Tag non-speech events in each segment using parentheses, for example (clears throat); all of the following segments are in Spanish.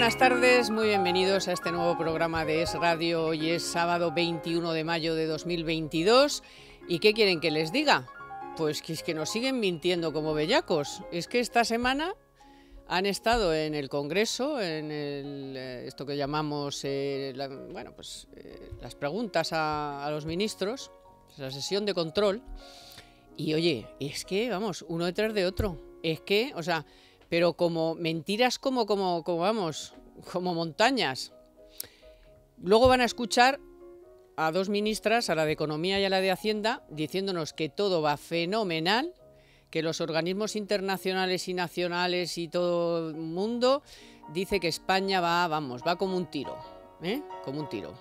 buenas tardes, muy bienvenidos a este nuevo programa de Es Radio. Hoy es sábado 21 de mayo de 2022. ¿Y qué quieren que les diga? Pues que es que nos siguen mintiendo como bellacos. Es que esta semana han estado en el Congreso, en el, eh, esto que llamamos eh, bueno, pues, eh, las preguntas a, a los ministros, la sesión de control. Y oye, es que, vamos, uno detrás de otro. Es que, o sea, pero como mentiras como, como, como vamos, como montañas. Luego van a escuchar a dos ministras, a la de Economía y a la de Hacienda, diciéndonos que todo va fenomenal, que los organismos internacionales y nacionales y todo el mundo dice que España va, vamos, va como un tiro, ¿eh? como un tiro.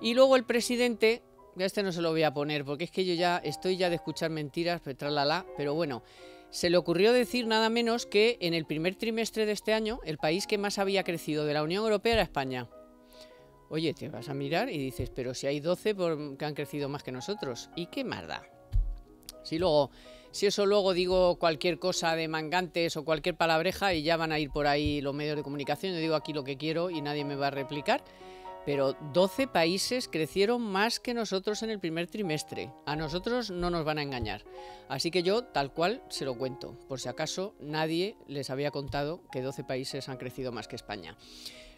Y luego el presidente, este no se lo voy a poner porque es que yo ya estoy ya de escuchar mentiras, pero, pues, pero bueno, se le ocurrió decir nada menos que en el primer trimestre de este año el país que más había crecido de la Unión Europea era España. Oye, te vas a mirar y dices, pero si hay 12 que han crecido más que nosotros, ¿y qué más da? Si luego, si eso luego digo cualquier cosa de mangantes o cualquier palabreja y ya van a ir por ahí los medios de comunicación, yo digo aquí lo que quiero y nadie me va a replicar pero 12 países crecieron más que nosotros en el primer trimestre. A nosotros no nos van a engañar. Así que yo tal cual se lo cuento, por si acaso nadie les había contado que 12 países han crecido más que España.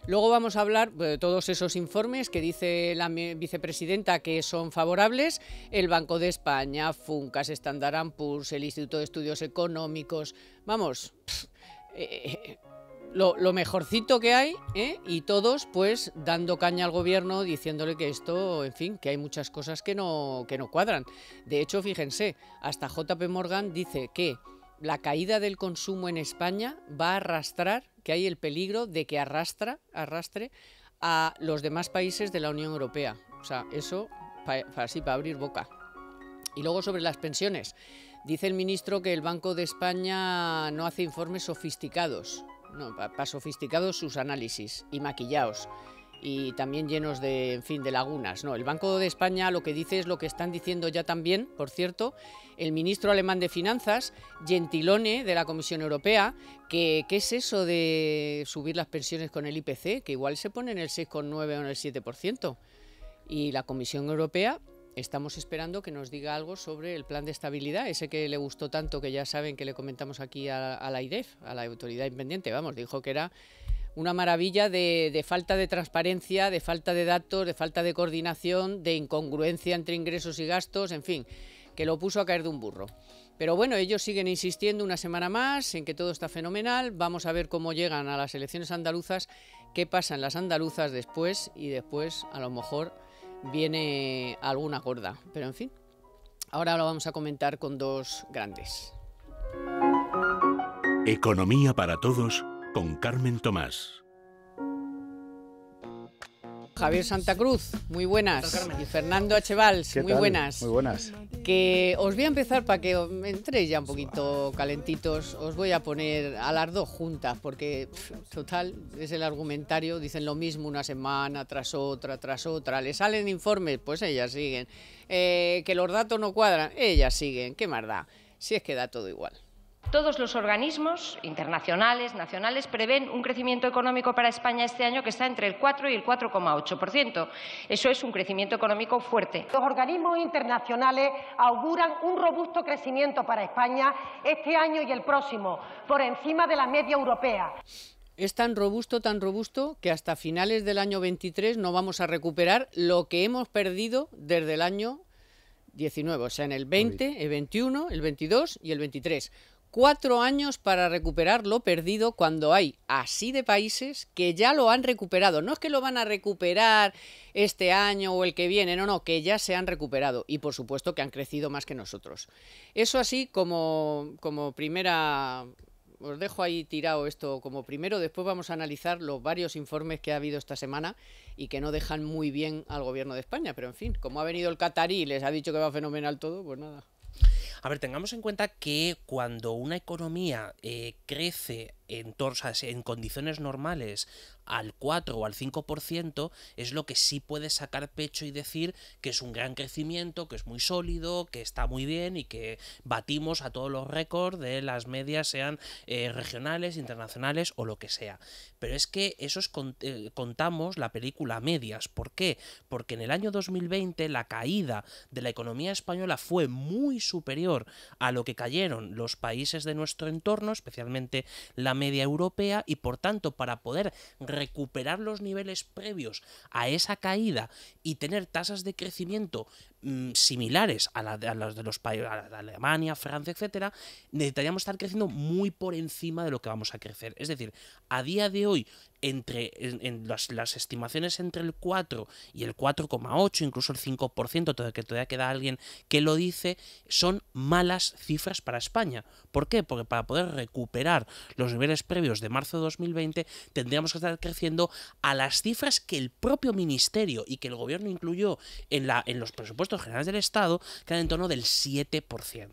Luego vamos a hablar eh, de todos esos informes que dice la vicepresidenta que son favorables, el Banco de España, Funcas, Standard Poor's, el Instituto de Estudios Económicos, vamos, eh, eh, lo, mejorcito que hay ¿eh? y todos pues dando caña al gobierno diciéndole que esto, en fin, que hay muchas cosas que no, que no cuadran. De hecho, fíjense, hasta JP Morgan dice que la caída del consumo en España va a arrastrar, que hay el peligro de que arrastra, arrastre a los demás países de la Unión Europea. O sea, eso así, para abrir boca. Y luego sobre las pensiones. Dice el ministro que el Banco de España no hace informes sofisticados no, para sofisticados sus análisis y maquillaos y también llenos de, fin, de lagunas. No, el Banco de España lo que dice es lo que están diciendo ya también, por cierto, el ministro alemán de Finanzas, Gentilone, de la Comisión Europea, que es eso de subir las pensiones con el IPC, que igual se pone en el 6,9 o en el 7%. Y la Comisión Europea Estamos esperando que nos diga algo sobre el plan de estabilidad, ese que le gustó tanto, que ya saben que le comentamos aquí a, la IDEF, a la autoridad independiente, vamos, dijo que era una maravilla de, de, falta de transparencia, de falta de datos, de falta de coordinación, de incongruencia entre ingresos y gastos, en fin, que lo puso a caer de un burro. Pero bueno, ellos siguen insistiendo una semana más en que todo está fenomenal. Vamos a ver cómo llegan a las elecciones andaluzas, qué pasan las andaluzas después y después a lo mejor viene alguna gorda, pero en fin. Ahora lo vamos a comentar con dos grandes. Economía para todos con Carmen Tomás. Javier Santa Cruz, muy buenas. Y Fernando Achevals, muy buenas. Muy buenas. Que os voy a empezar para que entréis ya un poquito calentitos. Os voy a poner a las dos juntas, porque total, es el argumentario. Dicen lo mismo una semana tras otra, tras otra. Le salen informes, pues ellas siguen. Eh, que los datos no cuadran, ellas siguen. ¿Qué más da? Si es que da todo igual. Todos los organismos internacionales, nacionales, prevén un crecimiento económico para España este año que está entre el 4 y el 4,8%. Eso es un crecimiento económico fuerte. Los organismos internacionales auguran un robusto crecimiento para España este año y el próximo, por encima de la media europea. Es tan robusto, tan robusto, que hasta finales del año 23 no vamos a recuperar lo que hemos perdido desde el año 19, o sea, en el 20, el 21, el 22 y el 23. Cuatro años para recuperar lo perdido cuando hay así de países que ya lo han recuperado. No es que lo van a recuperar este año o el que viene, no, no, que ya se han recuperado y por supuesto que han crecido más que nosotros. Eso así como, como primera... Os dejo ahí tirado esto como primero, después vamos a analizar los varios informes que ha habido esta semana y que no dejan muy bien al gobierno de España, pero en fin, como ha venido el catarí y les ha dicho que va fenomenal todo, pues nada. A ver, tengamos en cuenta que cuando una economía eh, crece en, en condiciones normales al 4 o al 5% es lo que sí puede sacar pecho y decir que es un gran crecimiento, que es muy sólido, que está muy bien y que batimos a todos los récords de las medias, sean eh, regionales, internacionales o lo que sea. Pero es que esos eh, contamos la película medias. ¿Por qué? Porque en el año 2020 la caída de la economía española fue muy superior a lo que cayeron los países de nuestro entorno, especialmente la media europea, y por tanto para poder recuperar los niveles previos a esa caída y tener tasas de crecimiento mm, similares a, las de los países, de Alemania, Francia, etcétera, necesitaríamos estar creciendo muy por encima de lo que vamos a crecer. Es decir, a día de hoy, entre las, estimaciones entre el 4 y el 4,8, incluso el 5%, que todavía queda alguien que lo dice, son malas cifras para España. ¿Por qué? Porque para poder recuperar los niveles previos de marzo de 2020 tendríamos que estar creciendo a las cifras que el propio ministerio y que el gobierno incluyó en, la, en los presupuestos generales del Estado, que en torno del 7%.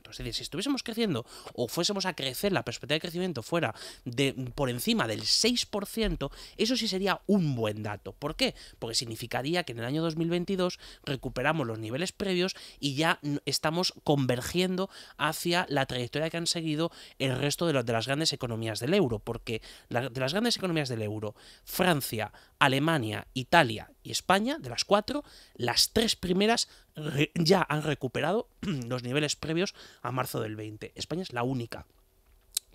Es decir, si estuviésemos creciendo o fuésemos a crecer, la perspectiva de crecimiento fuera de, por encima del 6%, eso sí sería un buen dato. ¿Por qué? Porque significaría que en el año 2022 recuperamos los niveles previos y ya estamos convergiendo hacia la trayectoria que han seguido el resto de, de las grandes economías del euro, porque de las grandes economías del euro, Francia, Alemania, Italia y España, de las cuatro, las tres primeras ya han recuperado (clears throat) los niveles previos a marzo del 20. España es la única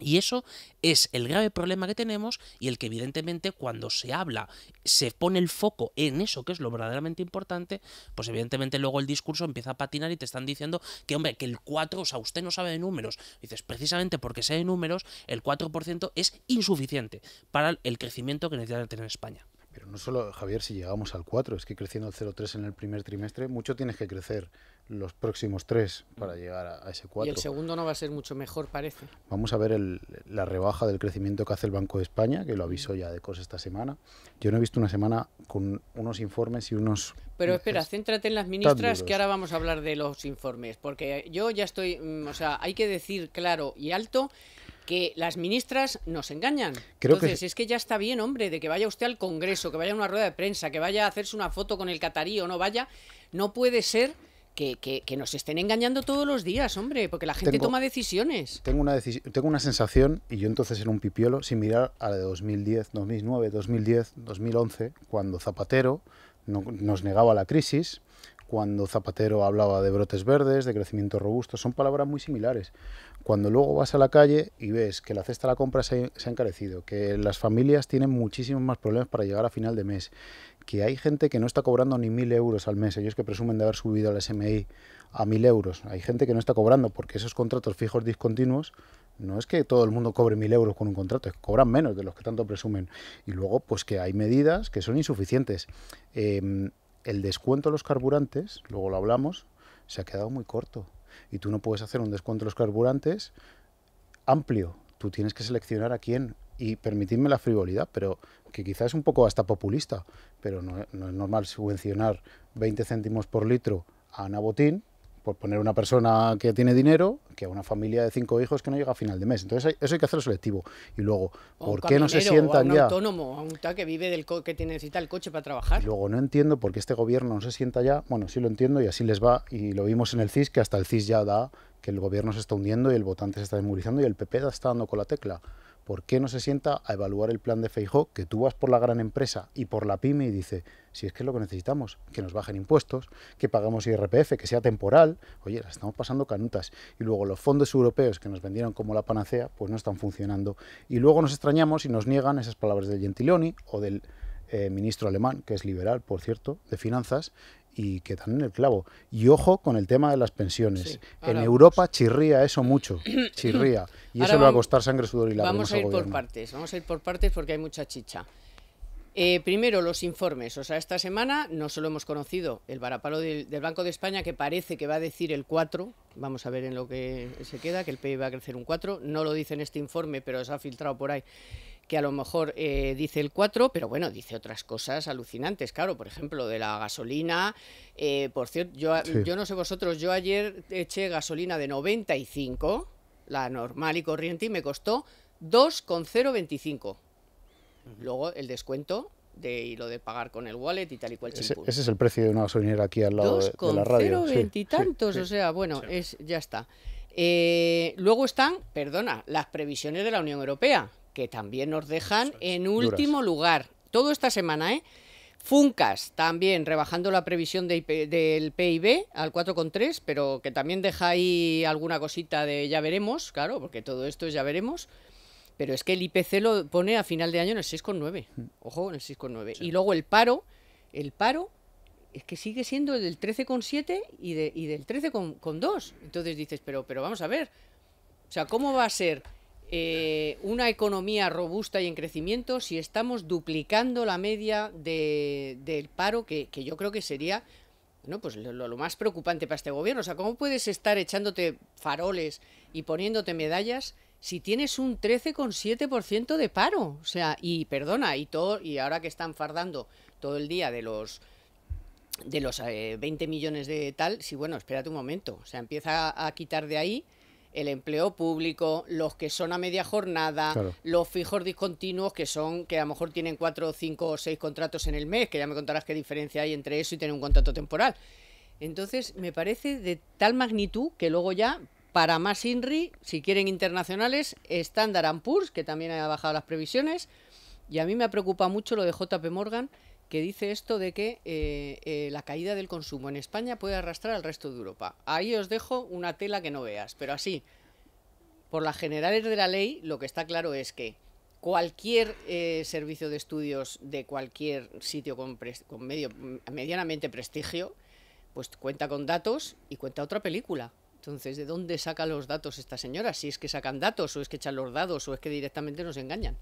y eso es el grave problema que tenemos y el que evidentemente cuando se habla se pone el foco en eso que es lo verdaderamente importante, pues evidentemente luego el discurso empieza a patinar y te están diciendo que hombre, que el 4, o sea, usted no sabe de números. dices, precisamente porque sé de números, el 4% es insuficiente para el crecimiento que necesita tener España. Pero no solo, Javier, si llegamos al 4, es que creciendo al 0,3 en el primer trimestre, mucho tienes que crecer los próximos 3 para mm. llegar a, ese 4. Y el segundo no va a ser mucho mejor, parece. Vamos a ver la rebaja del crecimiento que hace el Banco de España, que lo mm. aviso ya de cosas esta semana. Yo no he visto una semana con unos informes y unos... Pero espera, céntrate en las ministras, que ahora vamos a hablar de los informes, porque yo ya estoy, mm, o sea, hay que decir claro y alto que las ministras nos engañan. Creo Entonces, es que ya está bien, hombre, de que vaya usted al Congreso, que vaya a una rueda de prensa, que vaya a hacerse una foto con el catarí o no vaya. No puede ser que, nos estén engañando todos los días, hombre, porque la gente toma decisiones. Tengo una, tengo una sensación, y yo entonces era un pipiolo, sin mirar a la de 2010, 2009, 2010, 2011, cuando Zapatero nos negaba la crisis, cuando Zapatero hablaba de brotes verdes, de crecimiento robusto, son palabras muy similares. Cuando luego vas a la calle y ves que la cesta de la compra se, ha encarecido, que las familias tienen muchísimos más problemas para llegar a final de mes, que hay gente que no está cobrando ni mil euros al mes, ellos que presumen de haber subido al SMI a mil euros, hay gente que no está cobrando porque esos contratos fijos discontinuos no es que todo el mundo cobre mil euros con un contrato, es que cobran menos de los que tanto presumen. Y luego, pues que hay medidas que son insuficientes. Em, el descuento a los carburantes, luego lo hablamos, se ha quedado muy corto y tú no puedes hacer un descuento de los carburantes amplio. Tú tienes que seleccionar a quién y permitidme la frivolidad, pero que quizás es un poco hasta populista, pero no, no es normal subvencionar 20 céntimos por litro a Nabotín por poner una persona que tiene dinero que a una familia de cinco hijos que no llega a final de mes. Entonces eso hay que hacerlo selectivo. Y luego, ¿por qué no se sientan un ya? autónomo, un tal que vive del que necesita el coche para trabajar. luego no entiendo por qué este gobierno no se sienta ya. Bueno, sí lo entiendo y así les va. Y lo vimos en el CIS que hasta el CIS ya da que el gobierno se está hundiendo y el votante se está desmovilizando y el PP está dando con la tecla. ¿por qué no se sienta a evaluar el plan de Feijó? Que tú vas por la gran empresa y por la pyme y dice, si es que es lo que necesitamos, que nos bajen impuestos, que pagamos IRPF, que sea temporal, oye, las estamos pasando canutas. Y luego los fondos europeos que nos vendieron como la panacea, pues no están funcionando. Y luego nos extrañamos y nos niegan esas palabras del Gentiloni o del eh, ministro alemán, que es liberal, por cierto, de finanzas, y que dan en el clavo. Y ojo con el tema de las pensiones. en Europa chirría eso mucho, (coughs) chirría. Y eso le va a costar sangre, sudor y lágrimas Vamos a ir por partes, vamos a ir por partes porque hay mucha chicha. Eh, primero, los informes. O sea, esta semana no solo hemos conocido el varapalo del, del, Banco de España, que parece que va a decir el 4, vamos a ver en lo que se queda, que el PIB e va a crecer un 4, no lo dice en este informe, pero se ha filtrado por ahí que a lo mejor eh, dice el 4, pero bueno, dice otras cosas alucinantes, claro, por ejemplo, de la gasolina. Eh, por cierto, yo, no sé vosotros, yo ayer eché gasolina de 95, la normal y corriente, y me costó 2,025. Luego el descuento de, y lo de pagar con el wallet y tal y cual. Ese, es el precio de una gasolinera aquí al lado de, la radio. 2,020 y tantos, o sea, bueno, es, ya está. Eh, luego están, perdona, las previsiones de la Unión Europea, que también nos dejan en último lugar. Todo esta semana, ¿eh? Funcas también rebajando la previsión del PIB al 4,3, pero que también deja ahí alguna cosita de ya veremos, claro, porque todo esto es ya veremos. Pero es que el IPC lo pone a final de año en el 6,9. Mm. Ojo, en el 6,9. Y luego el paro, el paro es que sigue siendo del 13,7 y, de, y del 13,2. Entonces dices, pero, pero vamos a ver, o sea, ¿cómo va a ser eh, una economía robusta y en crecimiento si estamos duplicando la media del paro, que, yo creo que sería no pues lo, más preocupante para este gobierno. O sea, ¿cómo puedes estar echándote faroles y poniéndote medallas si tienes un 13,7% de paro? O sea, y perdona, y, todo, y ahora que están fardando todo el día de los de los 20 eh, millones de tal, si bueno, espérate un momento, o sea, empieza a quitar de ahí el empleo público, los que son a media jornada, los fijos discontinuos que son, que a lo mejor tienen cuatro, cinco o seis contratos en el mes, que ya me contarás qué diferencia hay entre eso y tener un contrato temporal. Entonces, me parece de tal magnitud que luego ya, para más INRI, si quieren internacionales, estándar Poor's, que también ha bajado las previsiones, y a mí me preocupa mucho lo de JP Morgan, que dice esto de que eh, eh, la caída del consumo en España puede arrastrar al resto de Europa. Ahí os dejo una tela que no veas, pero así, por las generales de la ley, lo que está claro es que cualquier eh, servicio de estudios de cualquier sitio con, medio, medianamente prestigio, pues cuenta con datos y cuenta otra película. Entonces, ¿de dónde saca los datos esta señora? Si es que sacan datos, o es que echan los dados, o es que directamente nos engañan.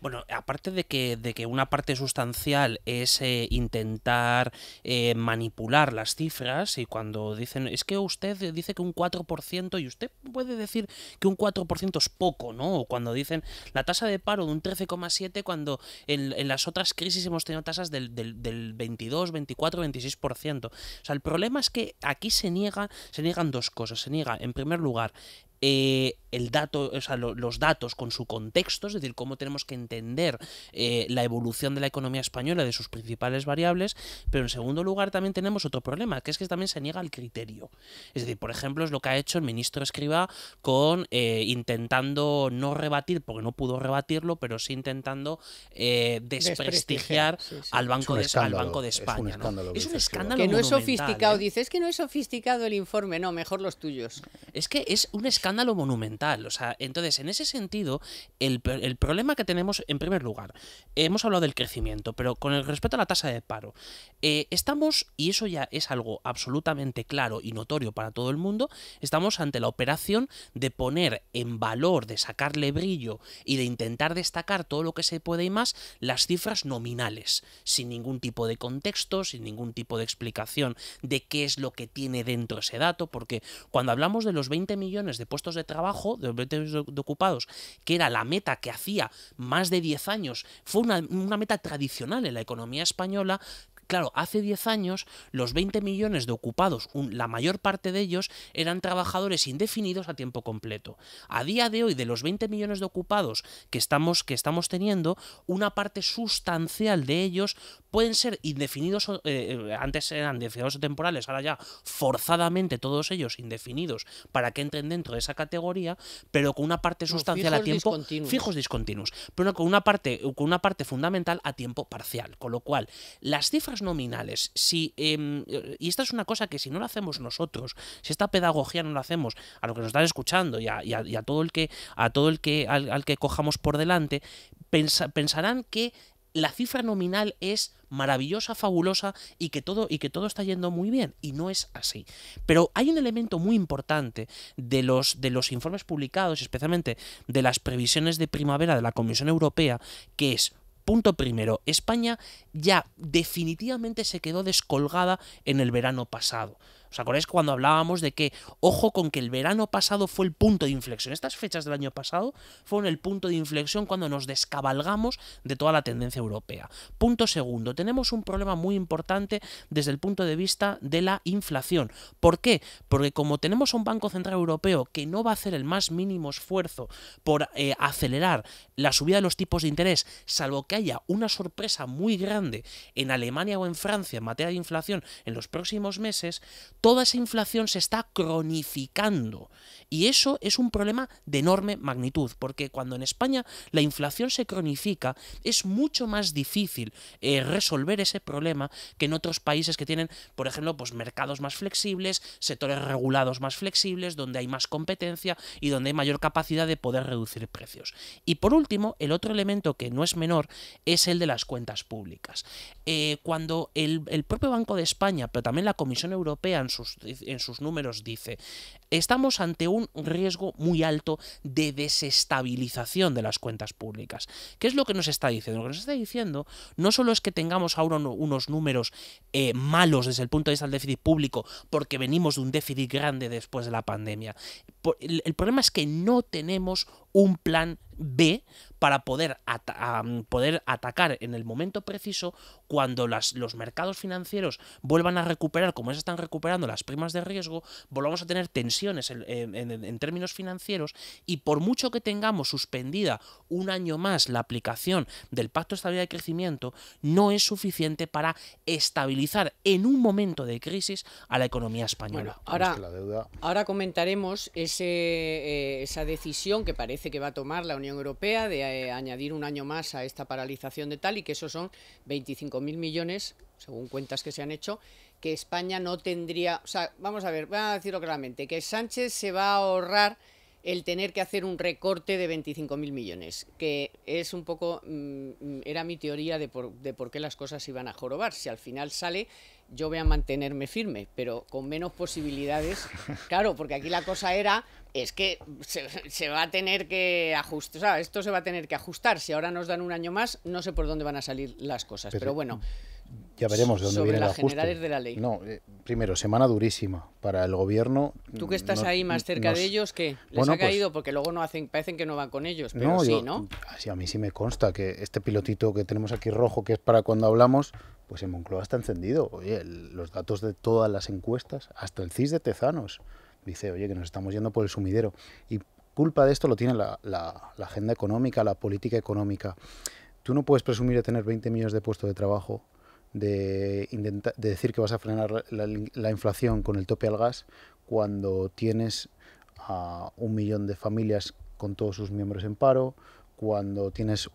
Bueno, aparte de que, de que una parte sustancial es eh, intentar eh, manipular las cifras, y cuando dicen, es que usted dice que un 4%, y usted puede decir que un 4% es poco, ¿no? O cuando dicen la tasa de paro de un 13,7, cuando en, las otras crisis hemos tenido tasas del, del, 22, 24, 26%. O sea, el problema es que aquí se, niega, se niegan dos cosas en primer lugar, eh, el dato, o sea, los datos con su contexto, es decir, cómo tenemos que entender eh, la evolución de la economía española, de sus principales variables, pero en segundo lugar también tenemos otro problema, que es que también se niega al criterio. Es decir, por ejemplo, es lo que ha hecho el ministro Escriba con eh, intentando no rebatir, porque no pudo rebatirlo, pero sí intentando desprestigiar Al, banco de, al Banco de España. Es un escándalo. ¿no? es un escándalo que no es sofisticado, es que no es sofisticado el informe, no, mejor los tuyos. Es que es un escándalo escándalo monumental. O sea, entonces, en ese sentido, el, el problema que tenemos, en primer lugar, hemos hablado del crecimiento, pero con el respecto a la tasa de paro, eh, estamos, y eso ya es algo absolutamente claro y notorio para todo el mundo, estamos ante la operación de poner en valor, de sacarle brillo y de intentar destacar todo lo que se puede y más las cifras nominales, sin ningún tipo de contexto, sin ningún tipo de explicación de qué es lo que tiene dentro ese dato, porque cuando hablamos de los 20 millones de puestos de trabajo, de ocupados, que era la meta que hacía más de 10 años, fue una, una meta tradicional en la economía española, Claro, hace 10 años los 20 millones de ocupados, la mayor parte de ellos eran trabajadores indefinidos a tiempo completo. A día de hoy, de los 20 millones de ocupados que estamos, que estamos teniendo, una parte sustancial de ellos pueden ser indefinidos, eh, eh, antes eran definidos temporales, ahora ya forzadamente todos ellos indefinidos para que entren dentro de esa categoría, pero con una parte sustancial a tiempo fijos discontinuos, pero no, con una parte con una parte fundamental a tiempo parcial, con lo cual las cifras nominales, em, y esta es una cosa que si no lo hacemos nosotros, si esta pedagogía no la hacemos a lo que nos están escuchando y a, todo el que, a todo el que, al, que cojamos por delante, pensarán que la cifra nominal es maravillosa, fabulosa y que todo y que todo está yendo muy bien y no es así. Pero hay un elemento muy importante de los de los informes publicados, especialmente de las previsiones de primavera de la Comisión Europea, que es Punto primero, España ya definitivamente se quedó descolgada en el verano pasado. ¿Os acordáis cuando hablábamos de que, ojo con que el verano pasado fue el punto de inflexión? Estas fechas del año pasado fueron el punto de inflexión cuando nos descabalgamos de toda la tendencia europea. Punto segundo, tenemos un problema muy importante desde el punto de vista de la inflación. ¿Por qué? Porque como tenemos un Banco Central Europeo que no va a hacer el más mínimo esfuerzo por eh, acelerar la subida de los tipos de interés, salvo que haya una sorpresa muy grande en Alemania o en Francia en materia de inflación en los próximos meses, toda esa inflación se está cronificando. Y eso es un problema de enorme magnitud, porque cuando en España la inflación se cronifica, es mucho más difícil eh, resolver ese problema que en otros países que tienen, por ejemplo, pues mercados más flexibles, sectores regulados más flexibles, donde hay más competencia y donde hay mayor capacidad de poder reducir precios. Y por último, el otro elemento que no es menor es el de las cuentas públicas. Eh, cuando el propio Banco de España, pero también la Comisión Europea, en sus, números dice, estamos ante un riesgo muy alto de desestabilización de las cuentas públicas. ¿Qué es lo que nos está diciendo? Lo que nos está diciendo no solo es que tengamos ahora unos números eh, malos desde el punto de vista del déficit público, porque venimos de un déficit grande después de la pandemia. El problema es que no tenemos un plan B para poder, poder atacar en el momento preciso cuando las, los mercados financieros vuelvan a recuperar, como se están recuperando las primas de riesgo, volvamos a tener tensiones en, términos financieros y por mucho que tengamos suspendida un año más la aplicación del Pacto de Estabilidad y Crecimiento, no es suficiente para estabilizar en un momento de crisis a la economía española. ahora, ahora comentaremos ese, eh, esa decisión que parece que va a tomar la Unión Europea de eh, añadir un año más a esta paralización de tal y que esos son 25.000 millones, según cuentas que se han hecho, que España no tendría... O sea, vamos a ver, voy a decirlo claramente, que Sánchez se va a ahorrar el tener que hacer un recorte de 25.000 millones, que es un poco, mm, mm, era mi teoría de por, de por qué las cosas iban a jorobar. Si al final sale yo voy a mantenerme firme, pero con menos posibilidades. (laughs) Claro, porque aquí la cosa era, es que se, va a tener que ajustar, esto se va a tener que ajustar. Si ahora nos dan un año más, no sé por dónde van a salir las cosas, pero bueno ya veremos de dónde Sobre viene las generales de la ley. No, eh, primero, semana durísima para el gobierno. Tú que estás ahí más cerca de ellos, ¿qué? ¿Les ha pues caído? porque luego no hacen, parecen que no van con ellos, pero sí, ¿no? así a mí sí me consta que este pilotito que tenemos aquí rojo, que es para cuando hablamos, pues en Moncloa está encendido. Oye, los datos de todas las encuestas, hasta el CIS de Tezanos, dice, oye, que nos estamos yendo por el sumidero. Y culpa de esto lo tiene la, la agenda económica, la política económica. Tú no puedes presumir de tener 20 millones de puestos de trabajo de, decir que vas a frenar la, inflación con el tope al gas cuando tienes a un millón de familias con todos sus miembros en paro, cuando tienes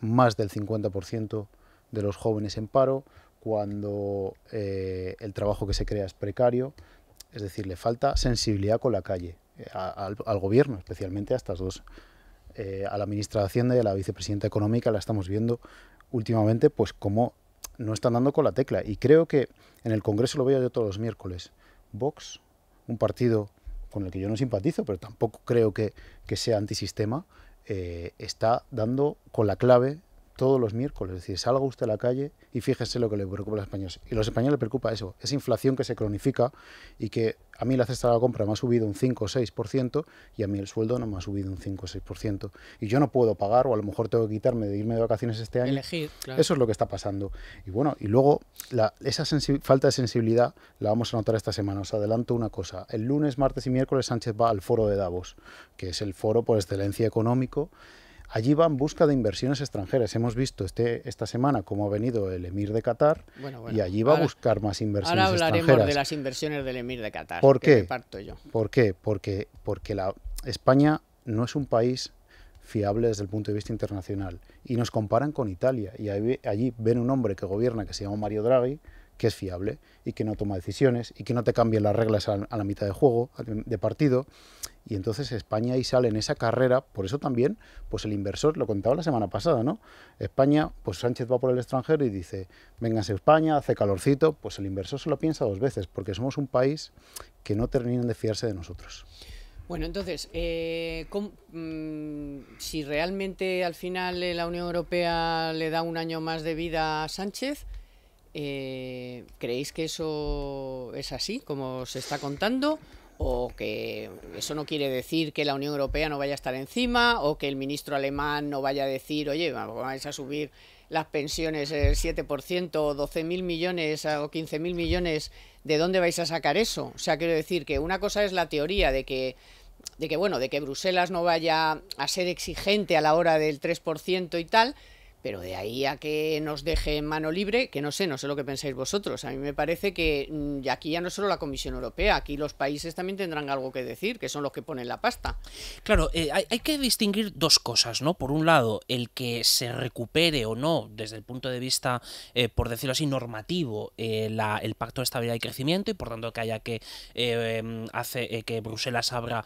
más del 50% de los jóvenes en paro, cuando eh, el trabajo que se crea es precario. Es decir, le falta sensibilidad con la calle, eh, al, gobierno, especialmente a estas dos. Eh, a la ministra de Hacienda y a la vicepresidenta económica la estamos viendo últimamente, pues como no están dando con la tecla. Y creo que en el Congreso lo veo yo todos los miércoles. Vox, un partido con el que yo no simpatizo, pero tampoco creo que, sea antisistema, eh, está dando con la clave todos los miércoles. Es decir, salga usted a la calle y fíjese lo que le preocupa a los españoles. Y a los españoles les preocupa eso, esa inflación que se cronifica y que a mí la cesta de la compra me ha subido un 5 o 6% y a mí el sueldo no me ha subido un 5 o 6%. Y yo no puedo pagar o a lo mejor tengo que quitarme de irme de vacaciones este año. Elegir, Eso es lo que está pasando. Y bueno, y luego la, esa falta de sensibilidad la vamos a notar esta semana. Os adelanto una cosa. El lunes, martes y miércoles Sánchez va al foro de Davos, que es el foro por excelencia económico allí va en busca de inversiones extranjeras. Hemos visto este, esta semana cómo ha venido el emir de Qatar y allí va a buscar más inversiones extranjeras. ahora hablaremos de las inversiones del emir de Qatar. ¿Por qué? Parto yo. ¿Por qué? Porque, porque la, España no es un país fiable desde el punto de vista internacional y nos comparan con Italia y allí ven un hombre que gobierna que se llama Mario Draghi que es fiable y que no toma decisiones y que no te cambia las reglas a, la mitad de juego, de partido, y entonces España ahí sale en esa carrera, por eso también, pues el inversor, lo contaba la semana pasada, ¿no? España, pues Sánchez va por el extranjero y dice, vénganse a España, hace calorcito, pues el inversor se lo piensa dos veces, porque somos un país que no terminan de fiarse de nosotros. Bueno, entonces, eh, mm, si realmente al final la Unión Europea le da un año más de vida a Sánchez, eh, ¿creéis que eso es así, como se está contando? o que eso no quiere decir que la Unión Europea no vaya a estar encima o que el ministro alemán no vaya a decir, oye, vamos a subir las pensiones el eh, 7% eh, o 12.000 millones o 15.000 millones, ¿de dónde vais a sacar eso? O sea, quiero decir que una cosa es la teoría de que de que bueno, de que Bruselas no vaya a ser exigente a la hora del 3% y tal, pero de ahí a que nos deje en mano libre, que no sé, no sé lo que pensáis vosotros. A mí me parece que mm, aquí ya no solo la Comisión Europea, aquí los países también tendrán algo que decir, que son los que ponen la pasta. Claro, eh, hay, hay, que distinguir dos cosas, ¿no? Por un lado, el que se recupere o no, desde el punto de vista, eh, por decirlo así, normativo, eh, la, el Pacto de Estabilidad y Crecimiento, y por tanto que haya que mm, hace que Bruselas abra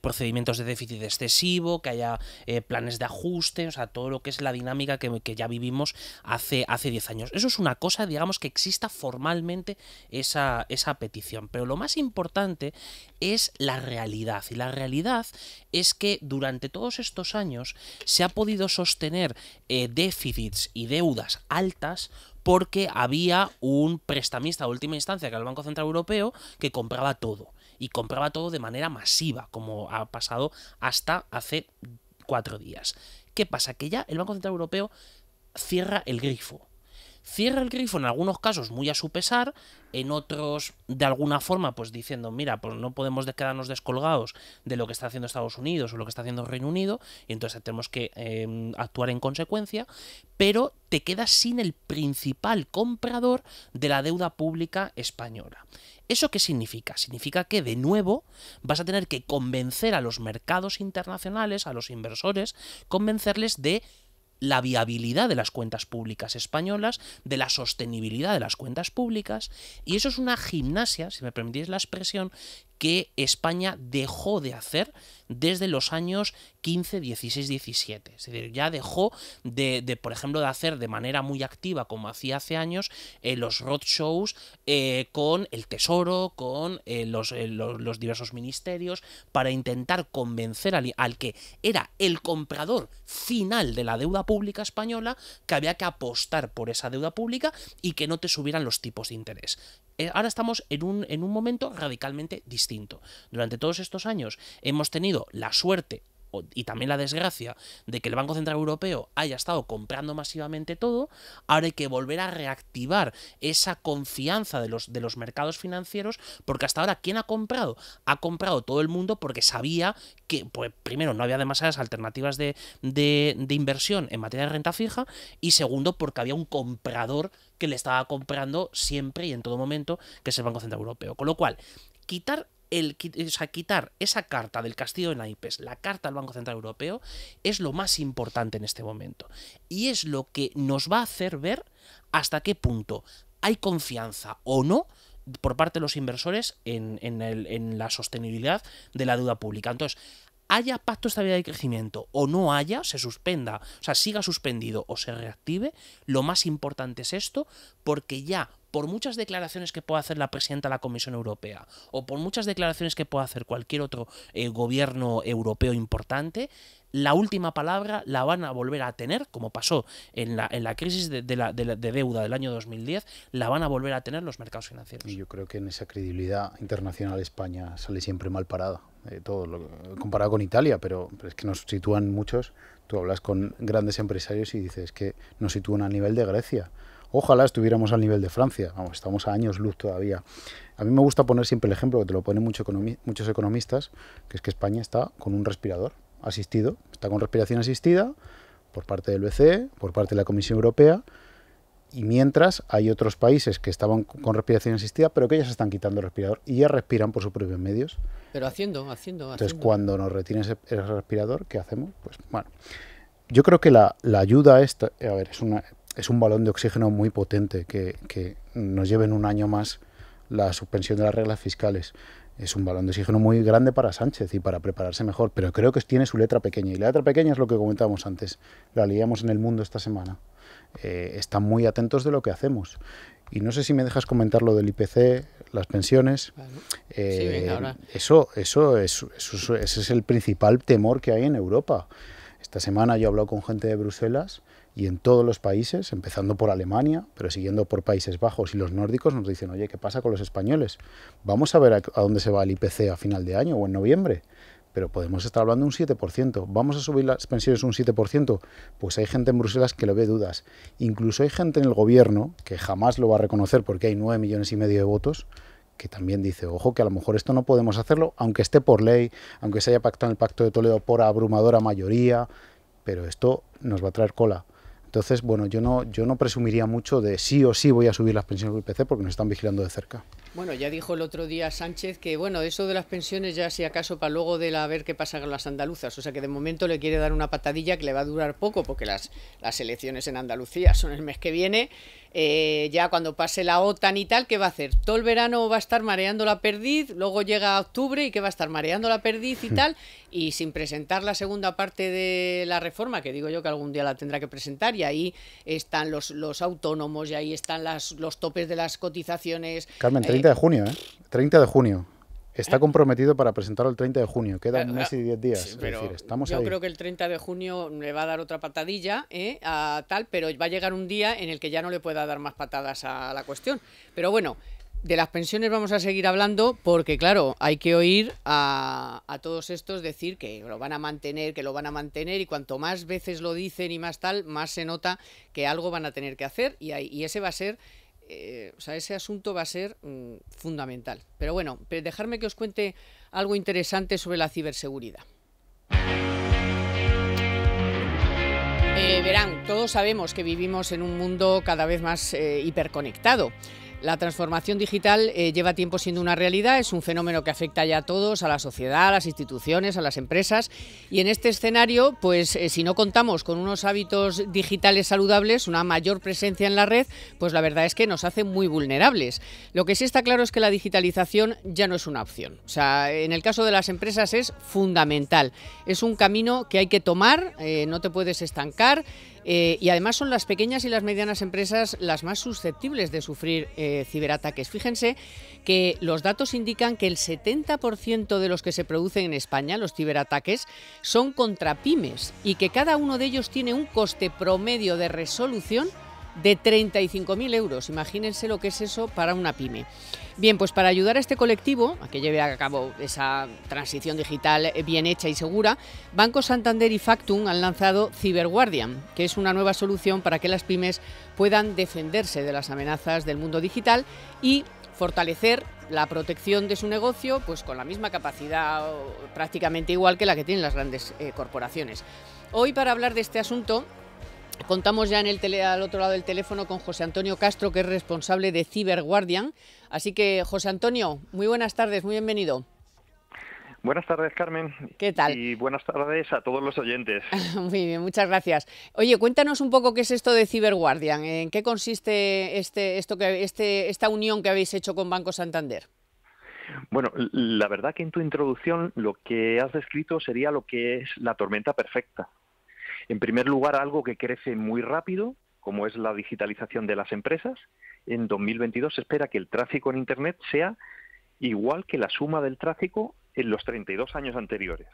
procedimientos de déficit excesivo, que haya planes de ajuste, o sea, todo lo que es la dinámica que que, ya vivimos hace, hace 10 años. Eso es una cosa, digamos, que exista formalmente esa, petición. Pero lo más importante es la realidad. Y la realidad es que durante todos estos años se ha podido sostener eh, déficits y deudas altas porque había un prestamista de última instancia, que era el Banco Central Europeo, que compraba todo. Y compraba todo de manera masiva, como ha pasado hasta hace cuatro días. ¿Qué pasa? Que ya el Banco Central Europeo cierra el grifo. Cierra el grifo en algunos casos muy a su pesar, en otros de alguna forma pues diciendo, mira, pues no podemos quedarnos descolgados de lo que está haciendo Estados Unidos o lo que está haciendo Reino Unido, y entonces tenemos que em, actuar en consecuencia, pero te quedas sin el principal comprador de la deuda pública española. ¿Eso qué significa? Significa que de nuevo vas a tener que convencer a los mercados internacionales, a los inversores, convencerles de la viabilidad de las cuentas públicas españolas, de la sostenibilidad de las cuentas públicas, y eso es una gimnasia, si me permitís la expresión, que España dejó de hacer desde los años 15, 16, 17. Es decir, ya dejó de, por ejemplo, de hacer de manera muy activa, como hacía hace años, eh, los roadshows eh, con el Tesoro, con eh, los, diversos ministerios, para intentar convencer al que era el comprador final de la deuda pública española que había que apostar por esa deuda pública y que no te subieran los tipos de interés. Eh, ahora estamos en un, en un momento radicalmente distinto. Durante todos estos años hemos tenido la suerte y también la desgracia de que el Banco Central Europeo haya estado comprando masivamente todo, ahora hay que volver a reactivar esa confianza de los, de los mercados financieros, porque hasta ahora, ¿quién ha comprado? Ha comprado todo el mundo porque sabía que, pues, primero, no había demasiadas alternativas de, de inversión en materia de renta fija, y segundo, porque había un comprador que le estaba comprando siempre y en todo momento, que es el Banco Central Europeo. Con lo cual, quitar el, quitar esa carta del castillo de naipes, la carta al Banco Central Europeo, es lo más importante en este momento. Y es lo que nos va a hacer ver hasta qué punto hay confianza o no por parte de los inversores en, en, el, en la sostenibilidad de la deuda pública. Entonces, haya pacto de estabilidad y crecimiento o no haya, se suspenda, o sea, siga suspendido o se reactive, lo más importante es esto, porque ya por muchas declaraciones que pueda hacer la presidenta de la Comisión Europea o por muchas declaraciones que pueda hacer cualquier otro eh, gobierno europeo importante, la última palabra la van a volver a tener, como pasó en la, crisis de, la, de, deuda del año 2010, la van a volver a tener los mercados financieros. Y yo creo que en esa credibilidad internacional España sale siempre mal parada. Eh, todo comparado con Italia, pero es que nos sitúan muchos. Tú hablas con grandes empresarios y dices que nos sitúan a nivel de Grecia. Ojalá estuviéramos al nivel de Francia. estamos a años luz todavía. A mí me gusta poner siempre el ejemplo, que te lo ponen mucho muchos economistas, que es que España está con un respirador asistido, está con respiración asistida por parte del BCE, por parte de la Comisión Europea, y mientras hay otros países que estaban con respiración asistida, pero que ya se están quitando el respirador y ya respiran por sus propios medios. Pero haciendo, haciendo, haciendo. Entonces, cuando nos retienes el respirador, ¿qué hacemos? Pues bueno, yo creo que la, ayuda esta, a ver, es, una, es un balón de oxígeno muy potente que, que nos lleven un año más la suspensión de las reglas fiscales es un balón de oxígeno muy grande para Sánchez y para prepararse mejor, pero creo que tiene su letra pequeña. Y la letra pequeña es lo que comentábamos antes, la leíamos en el mundo esta semana. Eh, están muy atentos de lo que hacemos. Y no sé si me dejas comentar lo del IPC, las pensiones. Eh, eso, eso, es, ese es el principal temor que hay en Europa. Esta semana yo he hablado con gente de Bruselas y en todos los países, empezando por Alemania, pero siguiendo por Países Bajos y los nórdicos, nos dicen, oye, ¿qué pasa con los españoles? Vamos a ver a dónde se va el IPC a final de año o en noviembre pero podemos estar hablando de un 7%. ¿Vamos a subir las pensiones un 7%? Pues hay gente en Bruselas que lo ve dudas. Incluso hay gente en el gobierno, que jamás lo va a reconocer porque hay 9 millones y medio de votos, que también dice, ojo, que a lo mejor esto no podemos hacerlo, aunque esté por ley, aunque se haya pactado en el Pacto de Toledo por abrumadora mayoría, pero esto nos va a traer cola. Entonces, bueno, yo no, yo no presumiría mucho de sí o sí voy a subir las pensiones del PC porque nos están vigilando de cerca. Bueno, ya dijo el otro día Sánchez que, bueno, eso de las pensiones ya si acaso para luego de la, ver qué pasa con las andaluzas. O sea que de momento le quiere dar una patadilla que le va a durar poco porque las, las elecciones en Andalucía son el mes que viene. Eh, ya cuando pase la OTAN y tal, ¿qué va a hacer? Todo el verano va a estar mareando la perdiz, luego llega octubre y que va a estar mareando la perdiz y hmm. tal y sin presentar la segunda parte de la reforma, que digo yo que algún día la tendrá que presentar, y ahí están los, los autónomos, y ahí están las, los topes de las cotizaciones. Carmen, 30 eh, de junio, ¿eh? 30 de junio. Está ¿Eh? comprometido para presentarlo el 30 de junio. Quedan un mes ah, y 10 días. es decir, estamos yo creo que el 30 de junio le va a dar otra patadilla ¿eh? a tal, pero va a llegar un día en el que ya no le pueda dar más patadas a la cuestión. Pero bueno, de las pensiones vamos a seguir hablando porque, claro, hay que oír a, todos estos decir que lo van a mantener, que lo van a mantener y cuanto más veces lo dicen y más tal, más se nota que algo van a tener que hacer y, ese va a ser, eh, o sea, ese asunto va a ser mm, fundamental. Pero bueno, dejadme dejarme que os cuente algo interesante sobre la ciberseguridad. Eh, verán, todos sabemos que vivimos en un mundo cada vez más eh, hiperconectado. La transformación digital eh, lleva tiempo siendo una realidad, es un fenómeno que afecta ya a todos, a la sociedad, a las instituciones, a las empresas. Y en este escenario, pues eh, si no contamos con unos hábitos digitales saludables, una mayor presencia en la red, pues la verdad es que nos hace muy vulnerables. Lo que sí está claro es que la digitalización ya no es una opción. O sea, en el caso de las empresas es fundamental. Es un camino que hay que tomar, eh, no te puedes estancar. y además son las pequeñas y las medianas empresas las más susceptibles de sufrir ciberataques. Fíjense que los datos indican que el 70% de los que se producen en España, los ciberataques, son contra pymes y que cada uno de ellos tiene un coste promedio de resolución de 35.000 euros. Imagínense lo que es eso para una pyme. Bien, pues para ayudar a este colectivo a que lleve a cabo esa transición digital bien hecha y segura, Banco Santander y Factum han lanzado Cyberguardian, que es una nueva solución para que las pymes puedan defenderse de las amenazas del mundo digital y fortalecer la protección de su negocio pues con la misma capacidad prácticamente igual que la que tienen las grandes eh, corporaciones. Hoy para hablar de este asunto Contamos ya en el al otro lado del teléfono con José Antonio Castro, que es responsable de Cyberguardian. Así que, José Antonio, muy buenas tardes, muy bienvenido. Buenas tardes, Carmen. ¿Qué tal? Y buenas tardes a todos los oyentes. (laughs) muy bien, muchas gracias. Oye, cuéntanos un poco qué es esto de Ciberguardian. en qué consiste este, esto que, este, esta unión que habéis hecho con Banco Santander. Bueno, la verdad que en tu introducción lo que has descrito sería lo que es la tormenta perfecta, en primer lugar, algo que crece muy rápido, como es la digitalización de las empresas. En 2022 se espera que el tráfico en Internet sea igual que la suma del tráfico en los 32 años anteriores.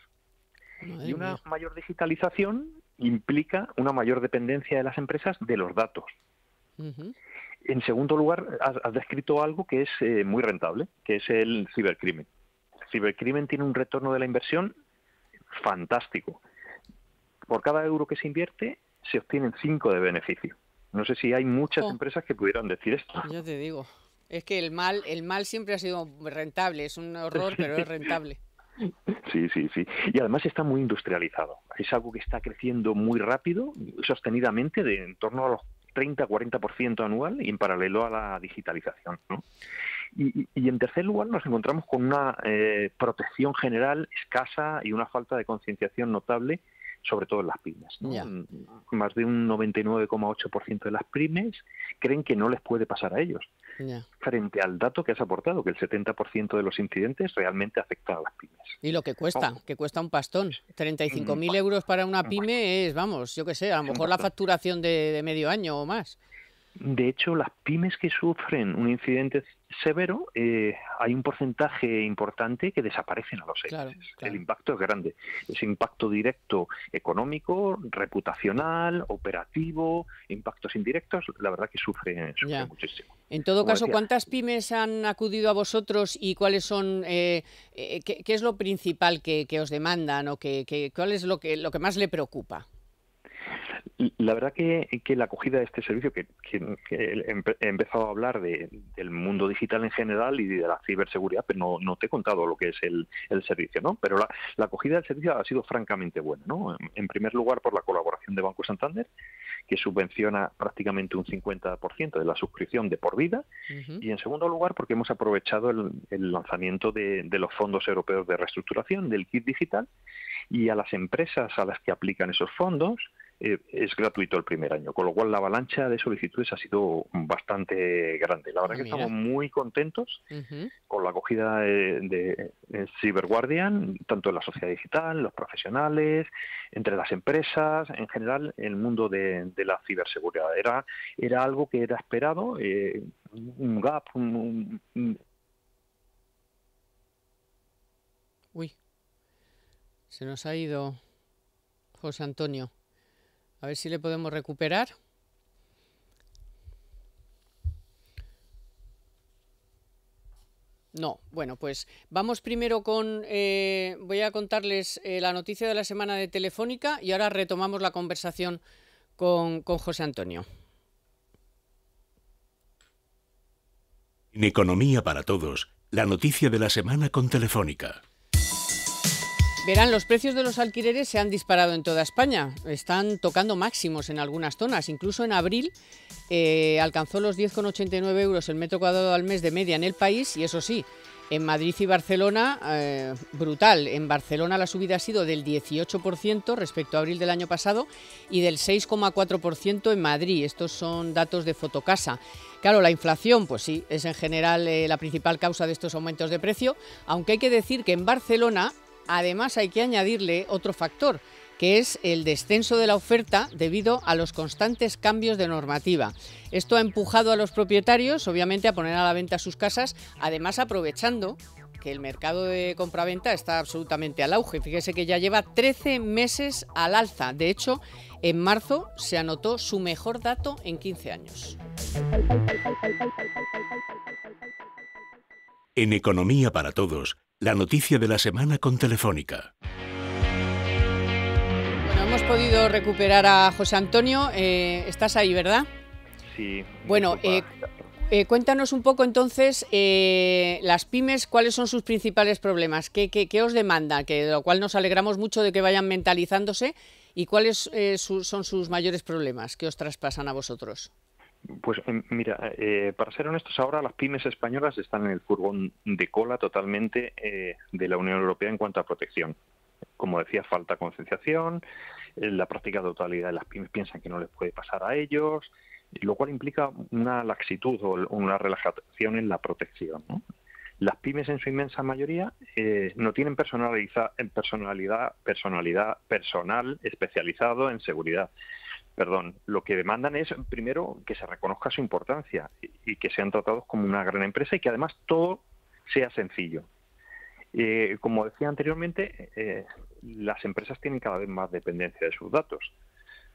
y una mayor digitalización implica una mayor dependencia de las empresas de los datos. En segundo lugar, has, descrito algo que es eh, muy rentable, que es el cibercrimen. El cibercrimen tiene un retorno de la inversión fantástico por cada euro que se invierte se obtienen 5 de beneficio. No sé si hay muchas oh. empresas que pudieran decir esto. Yo te digo, es que el mal, el mal siempre ha sido rentable, es un horror, pero es rentable. Sí, sí, sí. Y además está muy industrializado. Es algo que está creciendo muy rápido, sostenidamente, de en torno a los 30-40% anual y en paralelo a la digitalización. Y, en tercer lugar nos encontramos con una eh, protección general escasa y una falta de concienciación notable sobre todo en las pymes. Mm, más de un 99,8% de las pymes creen que no les puede pasar a ellos. Frente al dato que has aportado, que el 70% de los incidentes realmente afecta a las pymes. Y lo que cuesta, que cuesta un pastón. 35.000 mm. euros para una pyme es, vamos, yo qué sé, a lo mejor la facturación de medio año o más. De hecho, las pymes que sufren un incidente severo, eh, hay un porcentaje importante que desaparecen a los seis El impacto es grande. Es impacto directo económico, reputacional, operativo, impactos indirectos, la verdad que sufren, muchísimo. En todo caso, ¿cuántas pymes han acudido a vosotros y cuáles son, eh, eh, qué, es lo principal que, os demandan o que, cuál es lo que, lo que más le preocupa? La verdad que, la acogida de este servicio, que, he empezado a hablar del mundo digital en general y de la ciberseguridad, pero no, te he contado lo que es el, el servicio, ¿no? Pero la, acogida del servicio ha sido francamente buena, ¿no? En, primer lugar, por la colaboración de Banco Santander, que subvenciona prácticamente un 50% de la suscripción de por vida, y en segundo lugar, porque hemos aprovechado el, lanzamiento de los fondos europeos de reestructuración, del kit digital, y a las empresas a las que aplican esos fondos, eh, es gratuito el primer año, con lo cual la avalancha de solicitudes ha sido bastante grande. La verdad que ah, estamos muy contentos con la acogida de, Cyber Guardian Cyberguardian, tanto en la sociedad digital, los profesionales, entre las empresas, en general el mundo de, la ciberseguridad. Era, era algo que era esperado, eh, un gap, Uy, se nos ha ido José Antonio. A ver si le podemos recuperar. No, bueno, pues vamos primero con... Eh, voy a contarles eh, la noticia de la semana de Telefónica y ahora retomamos la conversación con, con José Antonio. En Economía para Todos, la noticia de la semana con Telefónica. Verán, los precios de los alquileres se han disparado en toda España. Están tocando máximos en algunas zonas. Incluso en abril eh, alcanzó los 10,89 euros el metro cuadrado al mes de media en el país. Y eso sí, en Madrid y Barcelona, eh, brutal. En Barcelona la subida ha sido del 18% respecto a abril del año pasado y del 6,4% en Madrid. Estos son datos de Fotocasa. Claro, la inflación, pues sí, es en general eh, la principal causa de estos aumentos de precio, aunque hay que decir que en Barcelona Además hay que añadirle otro factor, que es el descenso de la oferta debido a los constantes cambios de normativa. Esto ha empujado a los propietarios, obviamente, a poner a la venta sus casas, además aprovechando que el mercado de compraventa está absolutamente al auge. Fíjese que ya lleva 13 meses al alza. De hecho, en marzo se anotó su mejor dato en 15 años. En Economía para Todos, la noticia de la semana con Telefónica. Bueno, hemos podido recuperar a José Antonio. Eh, estás ahí, ¿verdad? Sí. Bueno, eh, eh, cuéntanos un poco entonces las pymes, cuáles son sus principales problemas, ¿Qué, os demanda, que de lo cual nos alegramos mucho de que vayan mentalizándose y cuáles son sus mayores problemas que os traspasan a vosotros. Pues em, mira, eh, para ser honestos, ahora las pymes españolas están en el furgón de cola totalmente eh, de la Unión Europea en cuanto a protección. Como decía, falta concienciación, eh, la práctica totalidad de las pymes piensan que no les puede pasar a ellos, lo cual implica una laxitud o una relajación en la protección. Las pymes en su inmensa mayoría no tienen personalidad, personalidad, personalidad personal especializado en seguridad perdón, lo que demandan es, primero, que se reconozca su importancia y, que sean tratados como una gran empresa y que además todo sea sencillo. Eh, como decía anteriormente, eh, las empresas tienen cada vez más dependencia de sus datos,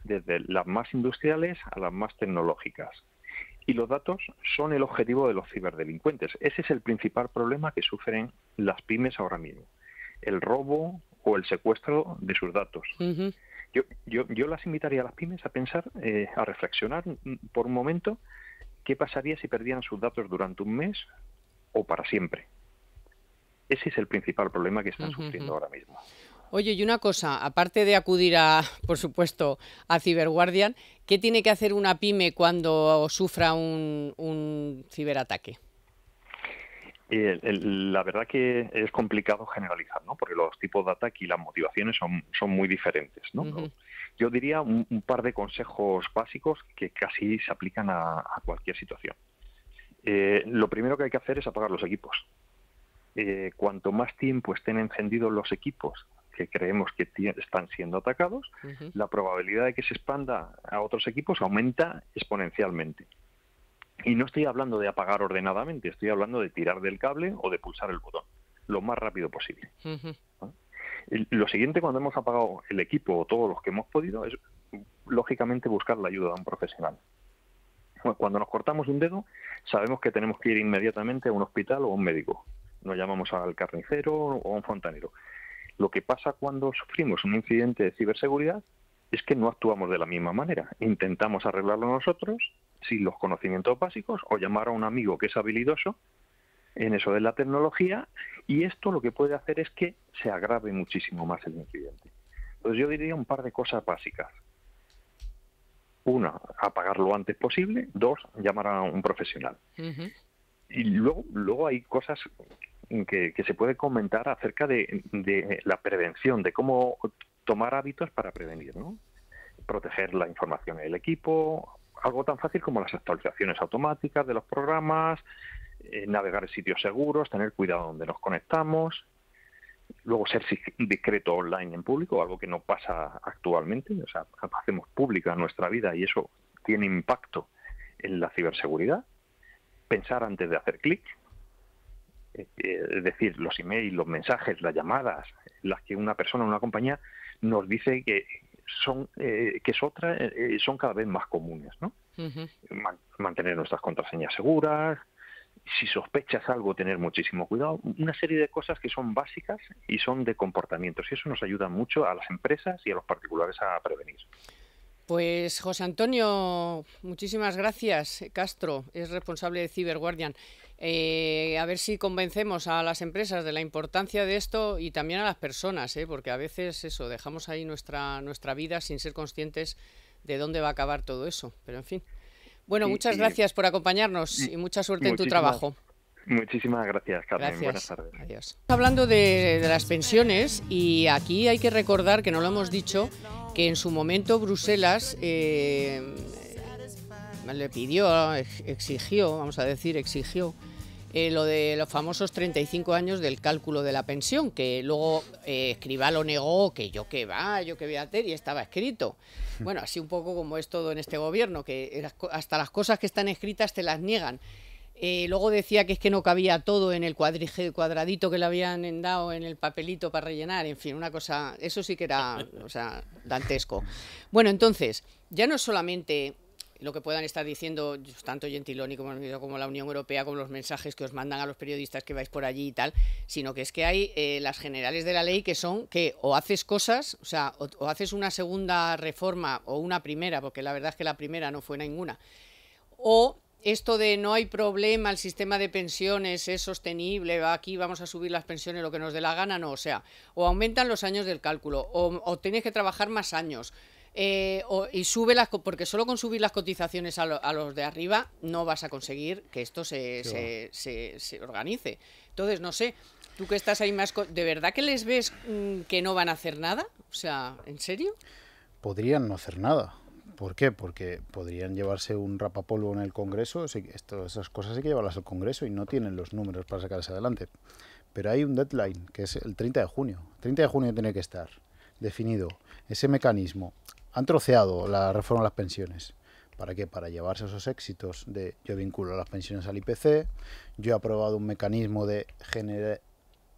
desde las más industriales a las más tecnológicas. Y los datos son el objetivo de los ciberdelincuentes. Ese es el principal problema que sufren las pymes ahora mismo, el robo o el secuestro de sus datos. Yo, las invitaría a las pymes a pensar, eh, a reflexionar mm, por un momento qué pasaría si perdieran sus datos durante un mes o para siempre. Ese es el principal problema que están sufriendo ahora mismo. Oye, y una cosa, aparte de acudir a, (laughs) por supuesto, a Ciberguardian, ¿qué tiene que hacer una pyme cuando sufra un ciberataque? Eh, la verdad que es complicado generalizar, ¿no? Porque los tipos de ataque y las motivaciones son, muy diferentes, Yo diría un, par de consejos básicos que casi se aplican a, cualquier situación. Eh, lo primero que hay que hacer es apagar los equipos. Eh, cuanto más tiempo estén encendidos los equipos que creemos que están siendo atacados, la probabilidad de que se expanda a otros equipos aumenta exponencialmente. Y no estoy hablando de apagar ordenadamente, estoy hablando de tirar del cable o de pulsar el botón lo más rápido posible. Lo siguiente, cuando hemos apagado el equipo o todos los que hemos podido, es lógicamente buscar la ayuda de un profesional. cuando nos cortamos un dedo, sabemos que tenemos que ir inmediatamente a un hospital o a un médico. No llamamos al carnicero o a un fontanero. Lo que pasa cuando sufrimos un incidente de ciberseguridad es que no actuamos de la misma manera. Intentamos arreglarlo nosotros sin los conocimientos básicos o llamar a un amigo que es habilidoso en eso de la tecnología y esto lo que puede hacer es que se agrave muchísimo más el incidente. Entonces yo diría un par de cosas básicas. Una, apagar lo antes posible. Dos, llamar a un profesional. Y luego, luego hay cosas que, se puede comentar acerca de, de, la prevención, de cómo tomar hábitos para prevenir, ¿no? Proteger la información del equipo, algo tan fácil como las actualizaciones automáticas de los programas, eh, navegar en sitios seguros, tener cuidado donde nos conectamos, luego ser discreto online en público, algo que no pasa actualmente, o sea, hacemos pública nuestra vida y eso tiene impacto en la ciberseguridad, pensar antes de hacer clic, es eh, eh, decir, los emails, los mensajes, las llamadas, las que una persona, o una compañía nos dice que, son, eh, que es otra, eh, eh, son cada vez más comunes, ¿no? mantener nuestras contraseñas seguras, si sospechas algo, tener muchísimo cuidado, una serie de cosas que son básicas y son de comportamientos. Y eso nos ayuda mucho a las empresas y a los particulares a prevenir. Pues José Antonio, muchísimas gracias. Castro es responsable de Cyber Guardian. Eh, a ver si convencemos a las empresas de la importancia de esto y también a las personas, ¿eh? porque a veces eso, dejamos ahí nuestra, nuestra vida sin ser conscientes de dónde va a acabar todo eso. Pero en fin. Bueno, muchas gracias por acompañarnos y mm, mucha suerte en tu trabajo. Muchísimas gracias, Carmen. Buenas tardes. Hablando de, las pensiones, y aquí hay que recordar que no lo hemos dicho, que en su momento Bruselas eh, le pidió, exigió, vamos a decir, exigió eh, lo de los famosos 35 años del cálculo de la pensión, que luego eh, escriba lo negó, que yo qué va, yo qué voy a hacer, y estaba escrito. (laughs) Bueno, así un poco como es todo en este gobierno, que hasta las cosas que están escritas te las niegan. Eh, luego decía que es que no cabía todo en el cuadradito que le habían dado en el papelito para rellenar, en fin, una cosa, eso sí que era, o sea, dantesco. Bueno, entonces, ya no solamente lo que puedan estar diciendo tanto Gentiloni como, como la Unión Europea, con los mensajes que os mandan a los periodistas que vais por allí y tal, sino que es que hay eh, las generales de la ley que son que o haces cosas, o sea, o, haces una segunda reforma o una primera, porque la verdad es que la primera no fue ninguna, o esto de no hay problema, el sistema de pensiones es sostenible, aquí vamos a subir las pensiones lo que nos dé la gana, no, o sea, o aumentan los años del cálculo, o, o tienes que trabajar más años, eh, y sube las porque solo con subir las cotizaciones a, los de arriba no vas a conseguir que esto se, se, organice. Entonces, no sé, tú que estás ahí más... ¿De verdad que les ves mm, que no van a hacer nada? O sea, ¿en serio? Podrían no hacer nada. ¿Por qué? Porque podrían llevarse un rapapolvo en el Congreso. esto, esas cosas hay que llevarlas al Congreso y no tienen los números para sacarse adelante. Pero hay un deadline, que es el 30 de junio. El 30 de junio tiene que estar definido ese mecanismo han troceado la reforma de las pensiones. ¿Para qué? Para llevarse esos éxitos de yo vinculo las pensiones al IPC, yo he aprobado un mecanismo de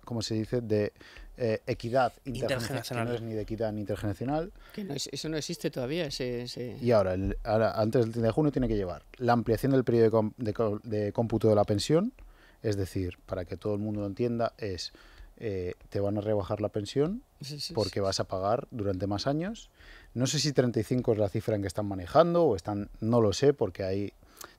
¿cómo se dice?, de eh, equidad intergeneracional. ni de equidad ni intergeneracional. eso no existe todavía. Ese, Y ahora, ahora, antes del 30 de junio tiene que llevar la ampliación del periodo de, de cómputo de la pensión, es decir, para que todo el mundo lo entienda, es eh, te van a rebajar la pensión porque vas a pagar durante más años. No sé si 35 es la cifra en que están manejando o están, no lo sé, porque ahí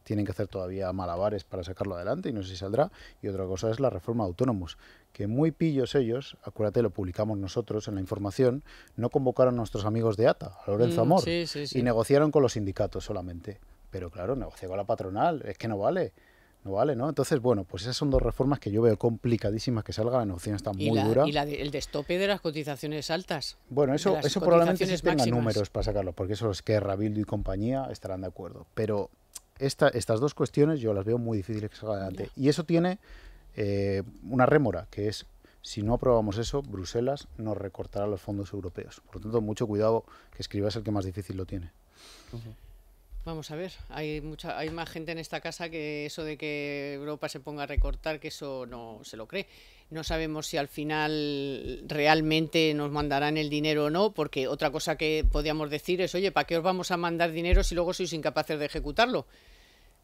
tienen que hacer todavía malabares para sacarlo adelante y no sé si saldrá. Y otra cosa es la reforma autónomos, que muy pillos ellos, acuérdate, lo publicamos nosotros en la información, no convocaron a nuestros amigos de ATA, a Lorenzo mm, Amor, y negociaron con los sindicatos solamente. Pero claro, negoció con la patronal, es que no vale vale? ¿no? Entonces, bueno, pues esas son dos reformas que yo veo complicadísimas que salgan, la negociación está muy dura. Y la el destope de las cotizaciones altas. Bueno, eso, eso probablemente tenga números para sacarlo, porque eso es que Rabildo y compañía estarán de acuerdo. Pero esta, estas dos cuestiones yo las veo muy difíciles que salgan adelante. Y eso tiene eh, una rémora, que es si no aprobamos eso, Bruselas nos recortará los fondos europeos. Por lo tanto, mucho cuidado que escribas el que más difícil lo tiene. Vamos a ver, hay mucha, hay más gente en esta casa que eso de que Europa se ponga a recortar, que eso no se lo cree. No sabemos si al final realmente nos mandarán el dinero o no, porque otra cosa que podíamos decir es, oye, ¿para qué os vamos a mandar dinero si luego sois incapaces de ejecutarlo?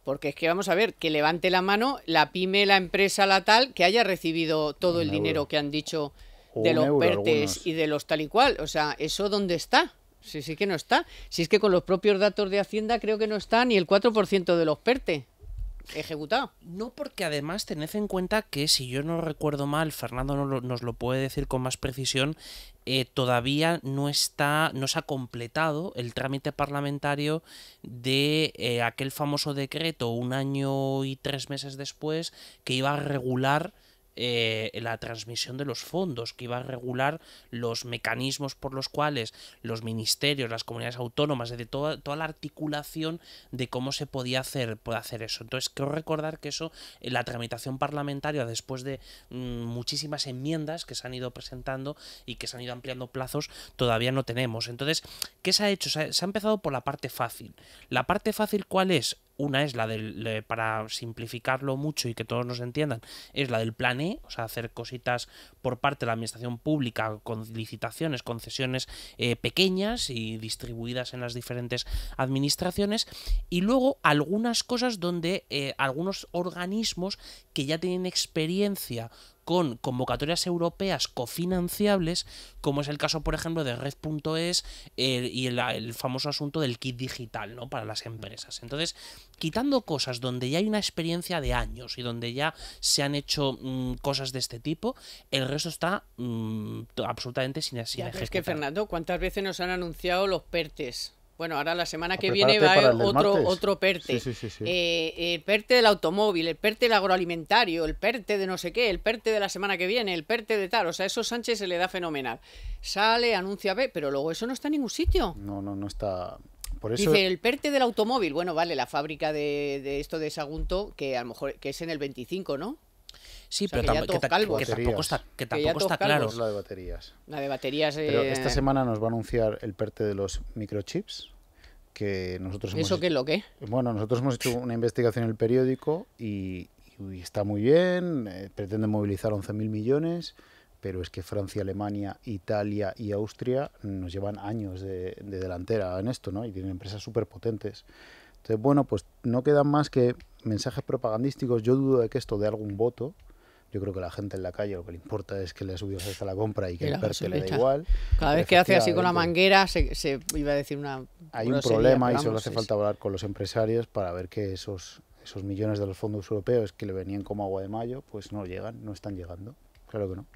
Porque es que vamos a ver, que levante la mano la pyme, la empresa, la tal, que haya recibido todo el dinero que han dicho de los vertes y de los tal y cual. O sea, ¿eso dónde está? Sí, sí que no está. Si es que con los propios datos de Hacienda creo que no está ni el 4% de los PERTE ejecutado. No, porque además tened en cuenta que, si yo no recuerdo mal, Fernando nos lo, puede decir con más precisión, eh, todavía no está, no se ha completado el trámite parlamentario de eh, aquel famoso decreto un año y tres meses después que iba a regular eh, la transmisión de los fondos, que iba a regular los mecanismos por los cuales los ministerios, las comunidades autónomas, desde toda, toda la articulación de cómo se podía hacer, hacer eso. Entonces, quiero recordar que eso, en eh, la tramitación parlamentaria, después de mm, muchísimas enmiendas que se han ido presentando y que se han ido ampliando plazos, todavía no tenemos. Entonces, ¿qué se ha hecho? se ha empezado por la parte fácil. ¿La parte fácil cuál es? Una es la del, para simplificarlo mucho y que todos nos entiendan, es la del plan E, o sea, hacer cositas por parte de la administración pública con licitaciones, concesiones eh, pequeñas y distribuidas en las diferentes administraciones. Y luego algunas cosas donde eh, algunos organismos que ya tienen experiencia con convocatorias europeas cofinanciables, como es el caso, por ejemplo, de Red.es eh, y el, famoso asunto del kit digital, ¿no? Para las empresas. Entonces, quitando cosas donde ya hay una experiencia de años y donde ya se han hecho mm, cosas de este tipo, el resto está mm, absolutamente sin, sin Es que, Fernando, ¿cuántas veces nos han anunciado los PERTES? Bueno, ahora la semana ah, que viene va a haber otro, otro PERTE. Sí, sí, sí, eh, el PERTE del automóvil, el PERTE del agroalimentario, el PERTE de no sé qué, el PERTE de la semana que viene, el PERTE de tal. O sea, eso Sánchez se le da fenomenal. Sale, anuncia B, pero luego eso no está en ningún sitio. No, no, no está. Por eso... Dice el PERTE del automóvil. Bueno, vale, la fábrica de, de esto de Sagunto, que a lo mejor que es en el 25, ¿no? Sí, pero que, tampoco está, claro. la de baterías. de baterías. Pero eh, esta semana nos va a anunciar el PERTE de los microchips. Que nosotros ¿Eso hemos... qué es lo que? Bueno, nosotros hemos hecho una investigación en el periódico y, está muy bien. Eh, pretende pretenden movilizar 11.000 millones pero es que Francia, Alemania, Italia y Austria nos llevan años de, de delantera en esto, ¿no? Y tienen empresas súper potentes. Entonces, bueno, pues no quedan más que mensajes propagandísticos. Yo dudo de que esto dé algún voto, yo creo que la gente en la calle lo que le importa es que le ha subido hasta la compra y que el PERTE le da igual. Cada vez que hace así con la manguera, se, iba a decir una. Hay un problema y solo hace falta hablar con los empresarios para ver que esos, esos millones de los fondos europeos que le venían como agua de mayo, pues no llegan, no están llegando. Claro que no.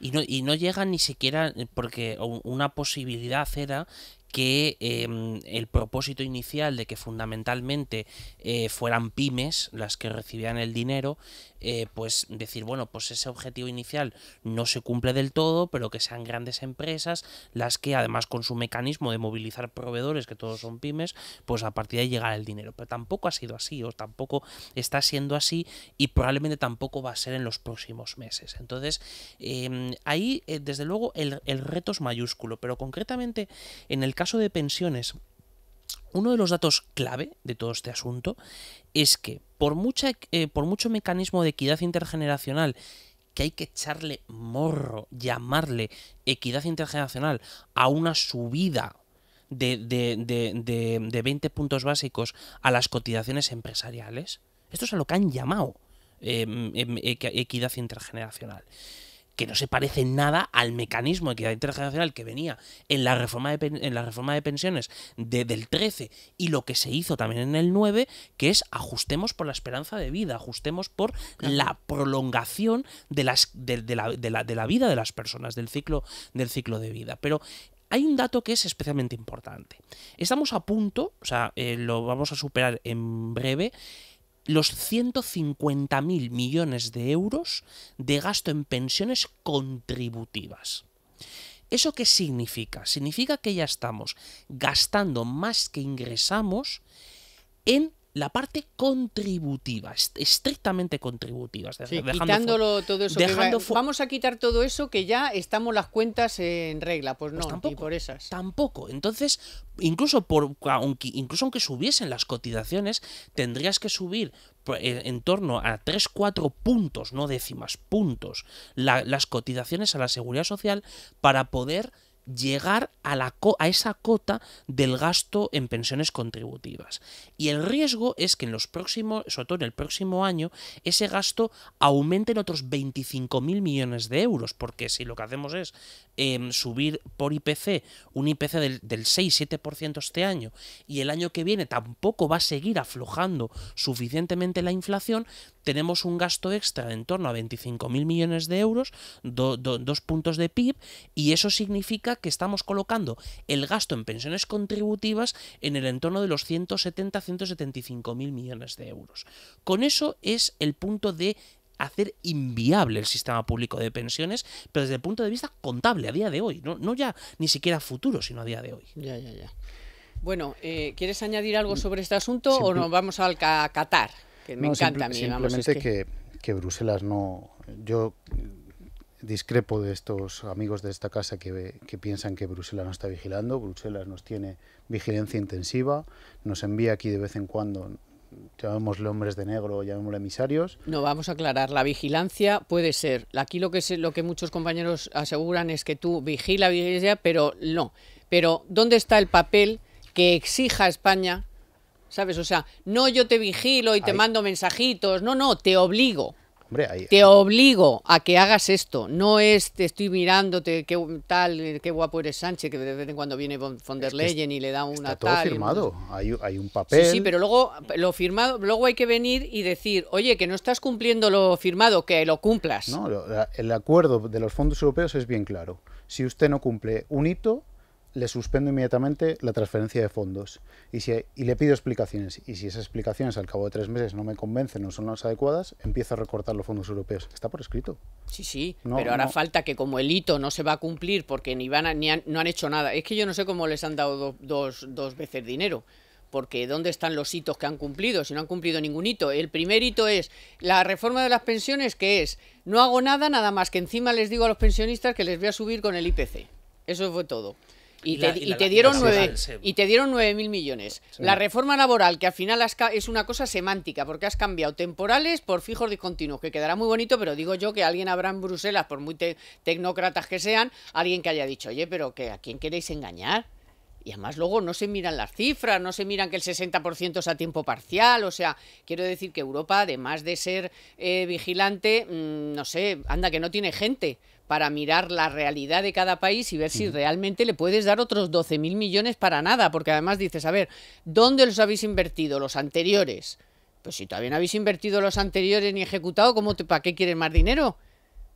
Y no, y no llegan ni siquiera porque una posibilidad era que em, el propósito inicial de que fundamentalmente eh, fueran pymes las que recibían el dinero eh, pues decir, bueno, pues ese objetivo inicial no se cumple del todo, pero que sean grandes empresas las que además con su mecanismo de movilizar proveedores, que todos son pymes, pues a partir de ahí llegar el dinero. Pero tampoco ha sido así, o tampoco está siendo así, y probablemente tampoco va a ser en los próximos meses. Entonces, em, ahí, eh, desde luego, el, el reto es mayúsculo, pero concretamente en el caso de pensiones, uno de los datos clave de todo este asunto es que por, mucha, eh, por mucho mecanismo de equidad intergeneracional que hay que echarle morro, llamarle equidad intergeneracional a una subida de, de, de, de, 20 puntos básicos a las cotizaciones empresariales. Esto es a lo que han llamado em, em, equidad intergeneracional que no se parece nada al mecanismo de equidad intergeneracional que venía en la reforma de, en la reforma de pensiones del 13 y lo que se hizo también en el 9, que es ajustemos por la esperanza de vida, ajustemos por la prolongación de, las, de, la, vida de las personas, del ciclo, del ciclo de vida. Pero hay un dato que es especialmente importante. Estamos a punto, o sea, eh, lo vamos a superar en breve, los 150.000 millones de euros de gasto en pensiones contributivas. ¿Eso qué significa? Significa que ya estamos gastando más que ingresamos en la parte contributiva, estrictamente contributiva. quitándolo todo eso. Dejando vamos a quitar todo eso que ya estamos las cuentas en regla. Pues, pues no, tampoco, por esas. Tampoco. Entonces, incluso, por, aunque, incluso aunque subiesen las cotizaciones, tendrías que subir pues, en torno a 3-4 puntos, no décimas, puntos, las cotizaciones a la seguridad social para poder llegar a, la a esa cota del gasto en pensiones contributivas. Y el riesgo es que en los próximos, sobre todo en el próximo año, ese gasto aumente en otros 25.000 millones de euros, porque si lo que hacemos es em, subir por IPC un IPC del, del 6-7% este año y el año que viene tampoco va a seguir aflojando suficientemente la inflación, tenemos un gasto extra de en torno a 25.000 millones de euros, dos puntos de PIB, y eso significa que estamos colocando el gasto en pensiones contributivas en el entorno de los 170-175 mil millones de euros. Con eso es el punto de hacer inviable el sistema público de pensiones, pero desde el punto de vista contable a día de hoy, no, ya ni siquiera futuro, sino a día de hoy. Ya, ya, ya. Bueno, eh, ¿quieres añadir algo mm, sobre este asunto o nos vamos al Qatar? Que me encanta a mí. Simplemente Que, Bruselas no... Yo discrepo de estos amigos de esta casa que, piensan que Bruselas nos está vigilando. Bruselas nos tiene vigilancia intensiva, nos envía aquí de vez en cuando, llamémosle hombres de negro, llamémosle emisarios. No, vamos a aclarar, la vigilancia puede ser. Aquí lo que, es, lo que muchos compañeros aseguran es que tú vigila, pero no. Pero ¿dónde está el papel que exija España? ¿Sabes? O sea, no yo te vigilo y te mando mensajitos, no, no, te obligo te obligo a que hagas esto. No es te estoy mirándote, qué tal, qué guapo eres Sánchez, que de vez en cuando viene von der Leyen y le da una está todo firmado. Hay, un papel. Sí, sí, pero luego lo firmado, luego hay que venir y decir, oye, que no estás cumpliendo lo firmado, que lo cumplas. No, el acuerdo de los fondos europeos es bien claro. Si usted no cumple un hito, le suspendo inmediatamente la transferencia de fondos y, si, y le pido explicaciones. Y si esas explicaciones al cabo de tres meses no me convencen o no son las adecuadas, empiezo a recortar los fondos europeos. Está por escrito. Sí, sí, pero ahora falta que como el hito no se va a cumplir porque ni, van ni no han hecho nada. Es que yo no sé cómo les han dado dos, dos veces dinero porque ¿dónde están los hitos que han cumplido? Si no han cumplido ningún hito. El primer hito es la reforma de las pensiones, que es, no hago nada, nada más que encima les digo a los pensionistas que les voy a subir con el IPC. Eso fue todo. Y, te, dieron nueve y te dieron mil millones. La reforma laboral, que al final es una cosa semántica, porque has cambiado temporales por fijos discontinuos, que quedará muy bonito, pero digo yo que alguien habrá en Bruselas, por muy tecnócratas que sean, alguien que haya dicho, oye, pero que ¿a quién queréis engañar? Y además luego no se miran las cifras, no se miran que el 60% es a tiempo parcial. O sea, quiero decir que Europa, además de ser eh, vigilante, mm, no sé, anda que no tiene gente para mirar la realidad de cada país y ver si realmente le puedes dar otros 12.000 millones para nada, porque además dices, a ver, ¿dónde los habéis invertido? Los anteriores. Pues si todavía no habéis invertido los anteriores ni ejecutado, ¿cómo te, ¿para qué quieres más dinero?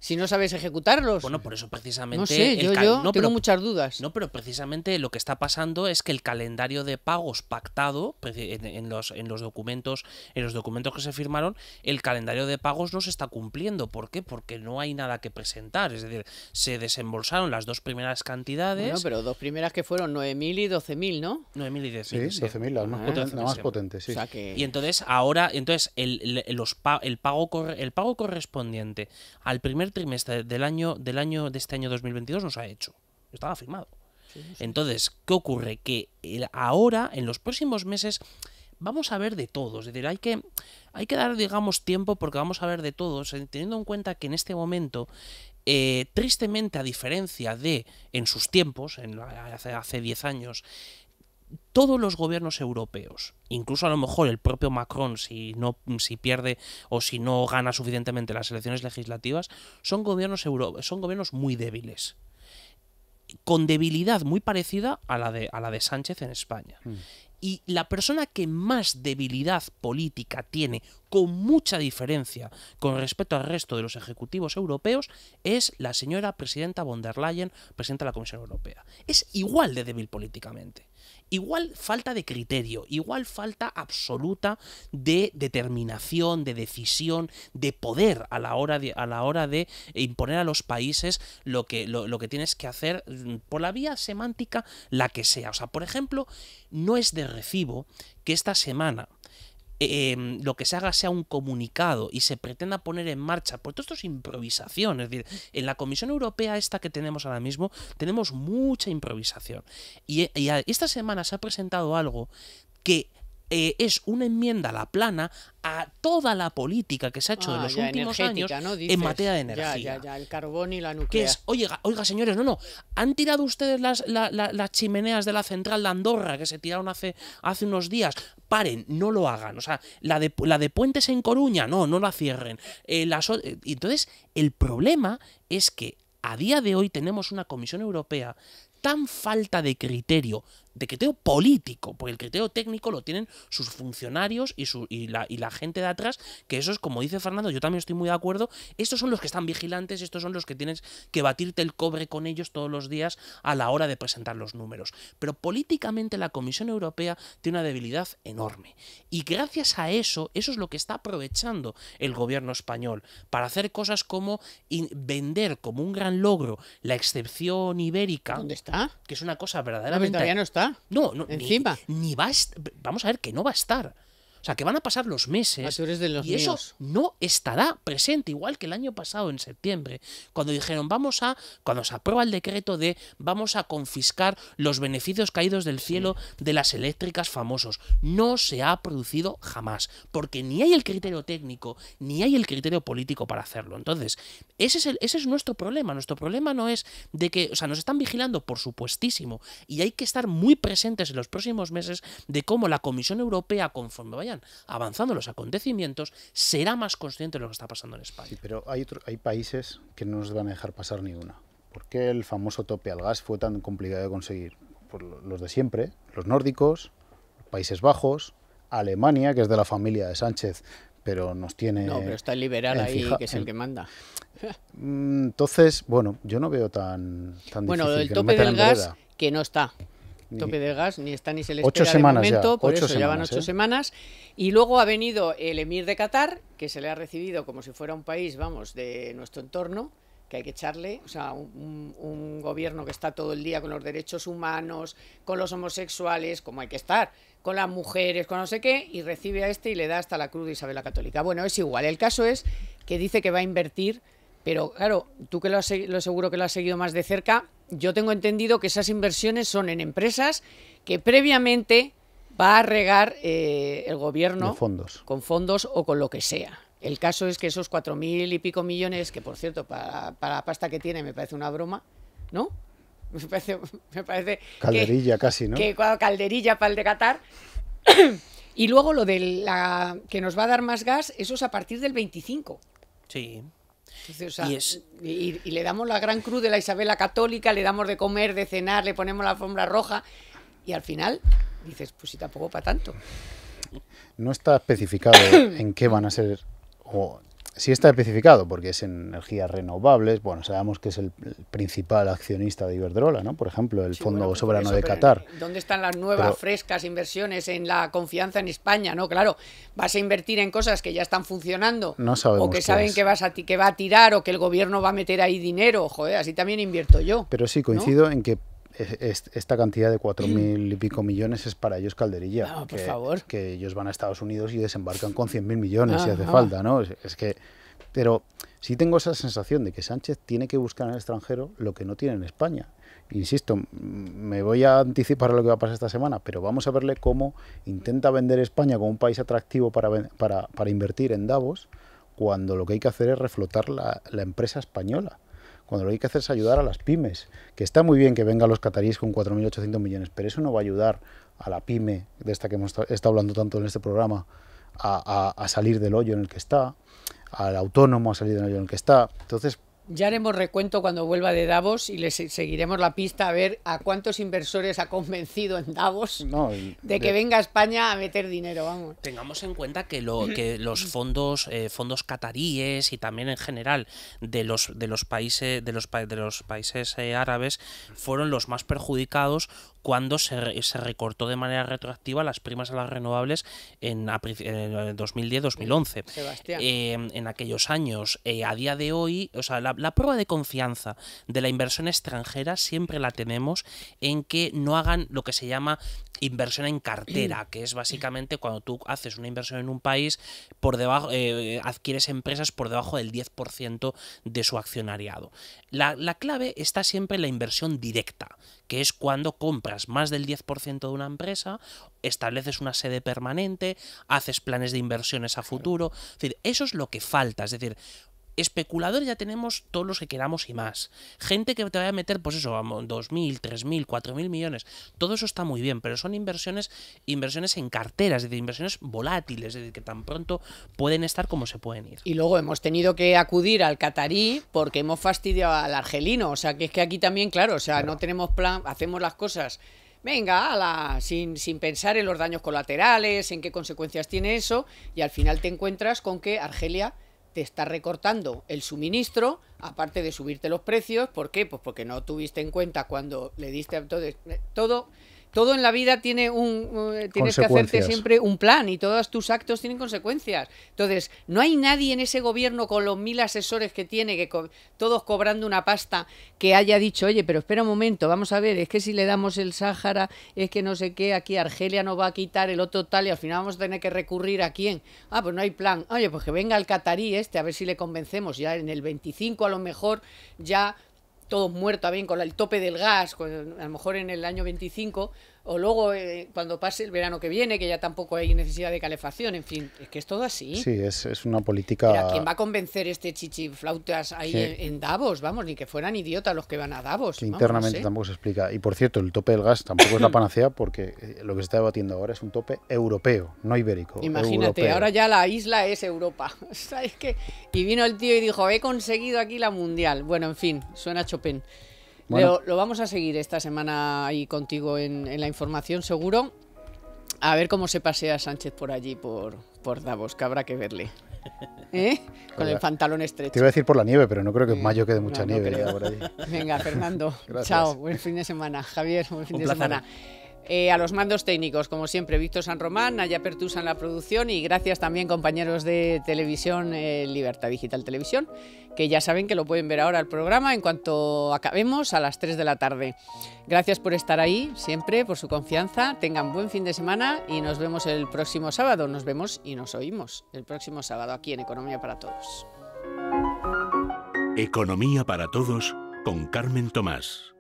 si no sabes ejecutarlos. Bueno, por eso precisamente. No yo, no, tengo muchas dudas. No, pero precisamente lo que está pasando es que el calendario de pagos pactado en, los, en los documentos, en los documentos que se firmaron, el calendario de pagos no se está cumpliendo. ¿Por qué? Porque no hay nada que presentar. Es decir, se desembolsaron las dos primeras cantidades. Bueno, pero dos primeras que fueron 9.000 y 12.000, ¿no? 9.000 y 10.000. Sí, 12.000, las más, potentes, la más ah, potentes, sí. Y entonces, ahora, entonces, el, los, el, pago, el pago correspondiente al primer trimestre del año, del año de este año 2022 nos ha hecho. Estaba firmado. Entonces, ¿qué ocurre? Que ahora, en los próximos meses, vamos a ver de todos. Es decir, hay que, hay que dar, digamos, tiempo porque vamos a ver de todos, teniendo en cuenta que en este momento eh, tristemente, a diferencia de en sus tiempos, en, hace 10 años, todos los gobiernos europeos, incluso a lo mejor el propio Macron, si no si pierde o si no gana suficientemente las elecciones legislativas, son gobiernos son gobiernos muy débiles. Con debilidad muy parecida a la de, a la de Sánchez en España. Mm. Y la persona que más debilidad política tiene, con mucha diferencia con respecto al resto de los ejecutivos europeos, es la señora presidenta von der Leyen, presidenta de la Comisión Europea. Es igual de débil políticamente. Igual falta de criterio, igual falta absoluta de determinación, de decisión, de poder a la hora de, a la hora de imponer a los países lo que, lo, lo que tienes que hacer mm, por la vía semántica, la que sea. O sea, por ejemplo, no es de recibo que esta semana Em, lo que se haga sea un comunicado y se pretenda poner en marcha. Por todo esto es improvisación. Es decir, en la Comisión Europea esta que tenemos ahora mismo, tenemos mucha improvisación. y e, esta semana se ha presentado algo que eh, es una enmienda a la plana a toda la política que se ha hecho ah, en los últimos años en materia de energía. Ya, ya, el carbón y la nuclear. Que oiga, oiga señores, no, no, han tirado ustedes las, las chimeneas de la central de Andorra que se tiraron hace, hace unos días. Paren, no lo hagan. O sea, la de, la de Puentes en Coruña, no, no la cierren. Eh, eh, entonces, el problema es que a día de hoy tenemos una Comisión Europea tan falta de criterio, de criterio político, porque el criterio técnico lo tienen sus funcionarios y, su, y, la, y la gente de atrás, que eso es como dice Fernando, yo también estoy muy de acuerdo, estos son los que están vigilantes, estos son los que tienes que batirte el cobre con ellos todos los días a la hora de presentar los números. Pero políticamente la Comisión Europea tiene una debilidad enorme. Y gracias a eso, eso es lo que está aprovechando el gobierno español para hacer cosas como vender como un gran logro, la excepción ibérica. ¿Dónde está? Que es una cosa verdaderamente. No, todavía no está. No, Ni, va Vamos a ver que no va a estar. O sea, que van a pasar los meses. Ah, y eso no estará presente, igual que el año pasado, en septiembre, cuando dijeron, vamos a, cuando se aprueba el decreto de vamos a confiscar los beneficios caídos del cielo de las eléctricas famosos. No se ha producido jamás, porque ni hay el criterio técnico, ni hay el criterio político para hacerlo. Entonces, ese es, ese es nuestro problema. Nuestro problema no es de que, o sea, nos están vigilando, por supuestísimo, y hay que estar muy presentes en los próximos meses de cómo la Comisión Europea, conforme vaya avanzando los acontecimientos, será más consciente de lo que está pasando en España. Sí, pero hay, hay países que no nos van a dejar pasar ni una. ¿Por qué el famoso tope al gas fue tan complicado de conseguir? Pues los de siempre, los nórdicos, Países Bajos, Alemania, que es de la familia de Sánchez, pero nos tiene... No, pero está el liberal ahí, que es el que manda. Mm, entonces, bueno, yo no veo tan, tan bueno, difícil. el tope del gas, que no está tope de gas, ni está ni se le espera ocho momento, por eso ocho ¿eh? semanas. Y luego ha venido el emir de Qatar, que se le ha recibido como si fuera un país, vamos, de nuestro entorno, que hay que echarle, o sea, un, gobierno que está todo el día con los derechos humanos, con los homosexuales, como hay que estar, con las mujeres, con no sé qué, y recibe a este y le da hasta la cruz de Isabel la Católica. Bueno, es igual. El caso es que dice que va a invertir, pero claro, tú que lo, has, lo seguro que lo has seguido más de cerca, yo tengo entendido que esas inversiones son en empresas que previamente va a regar eh, el gobierno con fondos o con lo que sea. El caso es que esos cuatro mil y pico millones, que por cierto, para, la pasta que tiene me parece una broma, ¿no? (laughs) Me parece, calderilla casi, ¿no? Que calderilla para el de Qatar. (coughs) y luego lo de la que nos va a dar más gas, eso es a partir del 25. Sí y, le damos la gran cruz de la Isabela Católica, le damos de comer, de cenar, le ponemos la alfombra roja y al final dices, pues si tampoco para tanto. No está especificado en qué van a ser o sí está especificado, porque es en energías renovables, bueno, sabemos que es el principal accionista de Iberdrola, ¿no? Por ejemplo, el Fondo Soberano de Qatar. ¿Dónde están las nuevas, frescas inversiones en la confianza en España? No, claro, vas a invertir en cosas que ya están funcionando, no sabemos o que saben que, vas a, que va a tirar, o que el gobierno va a meter ahí dinero, joder, así también invierto yo. Pero sí, coincido en que esta cantidad de cuatro mm. mil y pico millones es para ellos calderilla. No, que, por favor. que, ellos van a Estados Unidos y desembarcan con cien mil millones si ah, hace ah. falta, ¿no? Es, que... Pero sí tengo esa sensación de que Sánchez tiene que buscar en el extranjero lo que no tiene en España. Insisto, me voy a anticipar lo que va a pasar esta semana, pero vamos a verle cómo intenta vender España como un país atractivo para, para, invertir en Davos, cuando lo que hay que hacer es reflotar la empresa española cuando lo que hay que hacer es ayudar a las pymes, que está muy bien que vengan los cataríes con 4.800 millones, pero eso no va a ayudar a la pyme, de esta que hemos estado hablando tanto en este programa, a, salir del hoyo en el que está, al autónomo a salir del hoyo en el que está. Entonces, ya haremos recuento cuando vuelva de Davos y les seguiremos la pista a ver a cuántos inversores ha convencido en Davos de que venga España a meter dinero. Vamos. Tengamos en cuenta que, los fondos, eh, fondos cataríes y también en general de los, de los países, de los, países eh, árabes fueron los más perjudicados cuando se, recortó de manera retroactiva las primas a las renovables en, 2010-2011. Eh, em, en aquellos años, eh, a día de hoy, o sea, la, prueba de confianza de la inversión extranjera siempre la tenemos en que no hagan lo que se llama inversión en cartera, (clears throat) que es básicamente cuando tú haces una inversión en un país, por debajo, eh, adquieres empresas por debajo del 10% de su accionariado. la clave está siempre en la inversión directa, que es cuando compras más del 10% de una empresa, estableces una sede permanente, haces planes de inversiones a futuro. Es decir, eso es lo que falta. Es decir, especuladores ya tenemos todos los que queramos y más. Gente que te vaya a meter, pues eso, vamos, 2.000, 3.000, 4.000 millones. Todo eso está muy bien, pero son inversiones, inversiones en carteras, es decir, inversiones volátiles, es decir, que tan pronto pueden estar como se pueden ir. Y luego hemos tenido que acudir al catarí porque hemos fastidiado al argelino. O sea, que es que aquí también, claro, o sea, no tenemos plan, hacemos las cosas venga, ala, sin, sin, pensar en los daños colaterales, en qué consecuencias tiene eso, y al final te encuentras con que Argelia te está recortando el suministro, aparte de subirte los precios. ¿Por qué? Pues porque no tuviste en cuenta cuando le diste todo. Eh, todo todo en la vida tiene un eh, tienes que hacerte siempre un plan y todos tus actos tienen consecuencias. Entonces, no hay nadie en ese gobierno con los mil asesores que tiene, que todos cobrando una pasta, que haya dicho, oye, pero espera un momento, vamos a ver, es que si le damos el Sáhara, es que no sé qué, aquí Argelia nos va a quitar el otro tal y al final vamos a tener que recurrir a quién. Ah, pues no hay plan. Oye, pues que venga el catarí este, a ver si le convencemos ya en el 25 a lo mejor ya ...todos muertos, bien con el tope del gas, a lo mejor en el año 25 o luego eh, cuando pase el verano que viene, que ya tampoco hay necesidad de calefacción, en fin, es que es todo así. Sí, es, una política... ¿a quién va a convencer este chichiflautas ahí en, Davos? Vamos, ni que fueran idiotas los que van a Davos. internamente tampoco se explica. Y por cierto, el tope del gas tampoco es la (coughs) panacea porque eh, lo que se está debatiendo ahora es un tope europeo, no ibérico. Imagínate, ahora ya la isla es Europa. ¿Sabes (laughs) Y vino el tío y dijo, he conseguido aquí la mundial. Bueno, en fin, suena Chopin lo vamos a seguir esta semana ahí contigo en, la información, seguro. A ver cómo se pasea Sánchez por allí, por, por Davos, que habrá que verle. (laughs) ¿Eh? Con el pantalón estrecho. Te iba a decir por la nieve, pero no creo que en mayo quede mucha nieve. ¿eh? (laughs) Venga, Fernando. (laughs) Chao, buen fin de semana. Javier, buen fin de semana. Eh, a los mandos técnicos, como siempre, Víctor San Román, Allá Pertusa en la producción y gracias también compañeros de Televisión Libertad Digital Televisión que ya saben que lo pueden ver ahora el programa en cuanto acabemos a las 3 de la tarde. Gracias por estar ahí siempre, por su confianza. Tengan buen fin de semana y nos vemos el próximo sábado. Nos vemos y nos oímos el próximo sábado aquí en Economía para Todos. Economía para Todos con Carmen Tomás.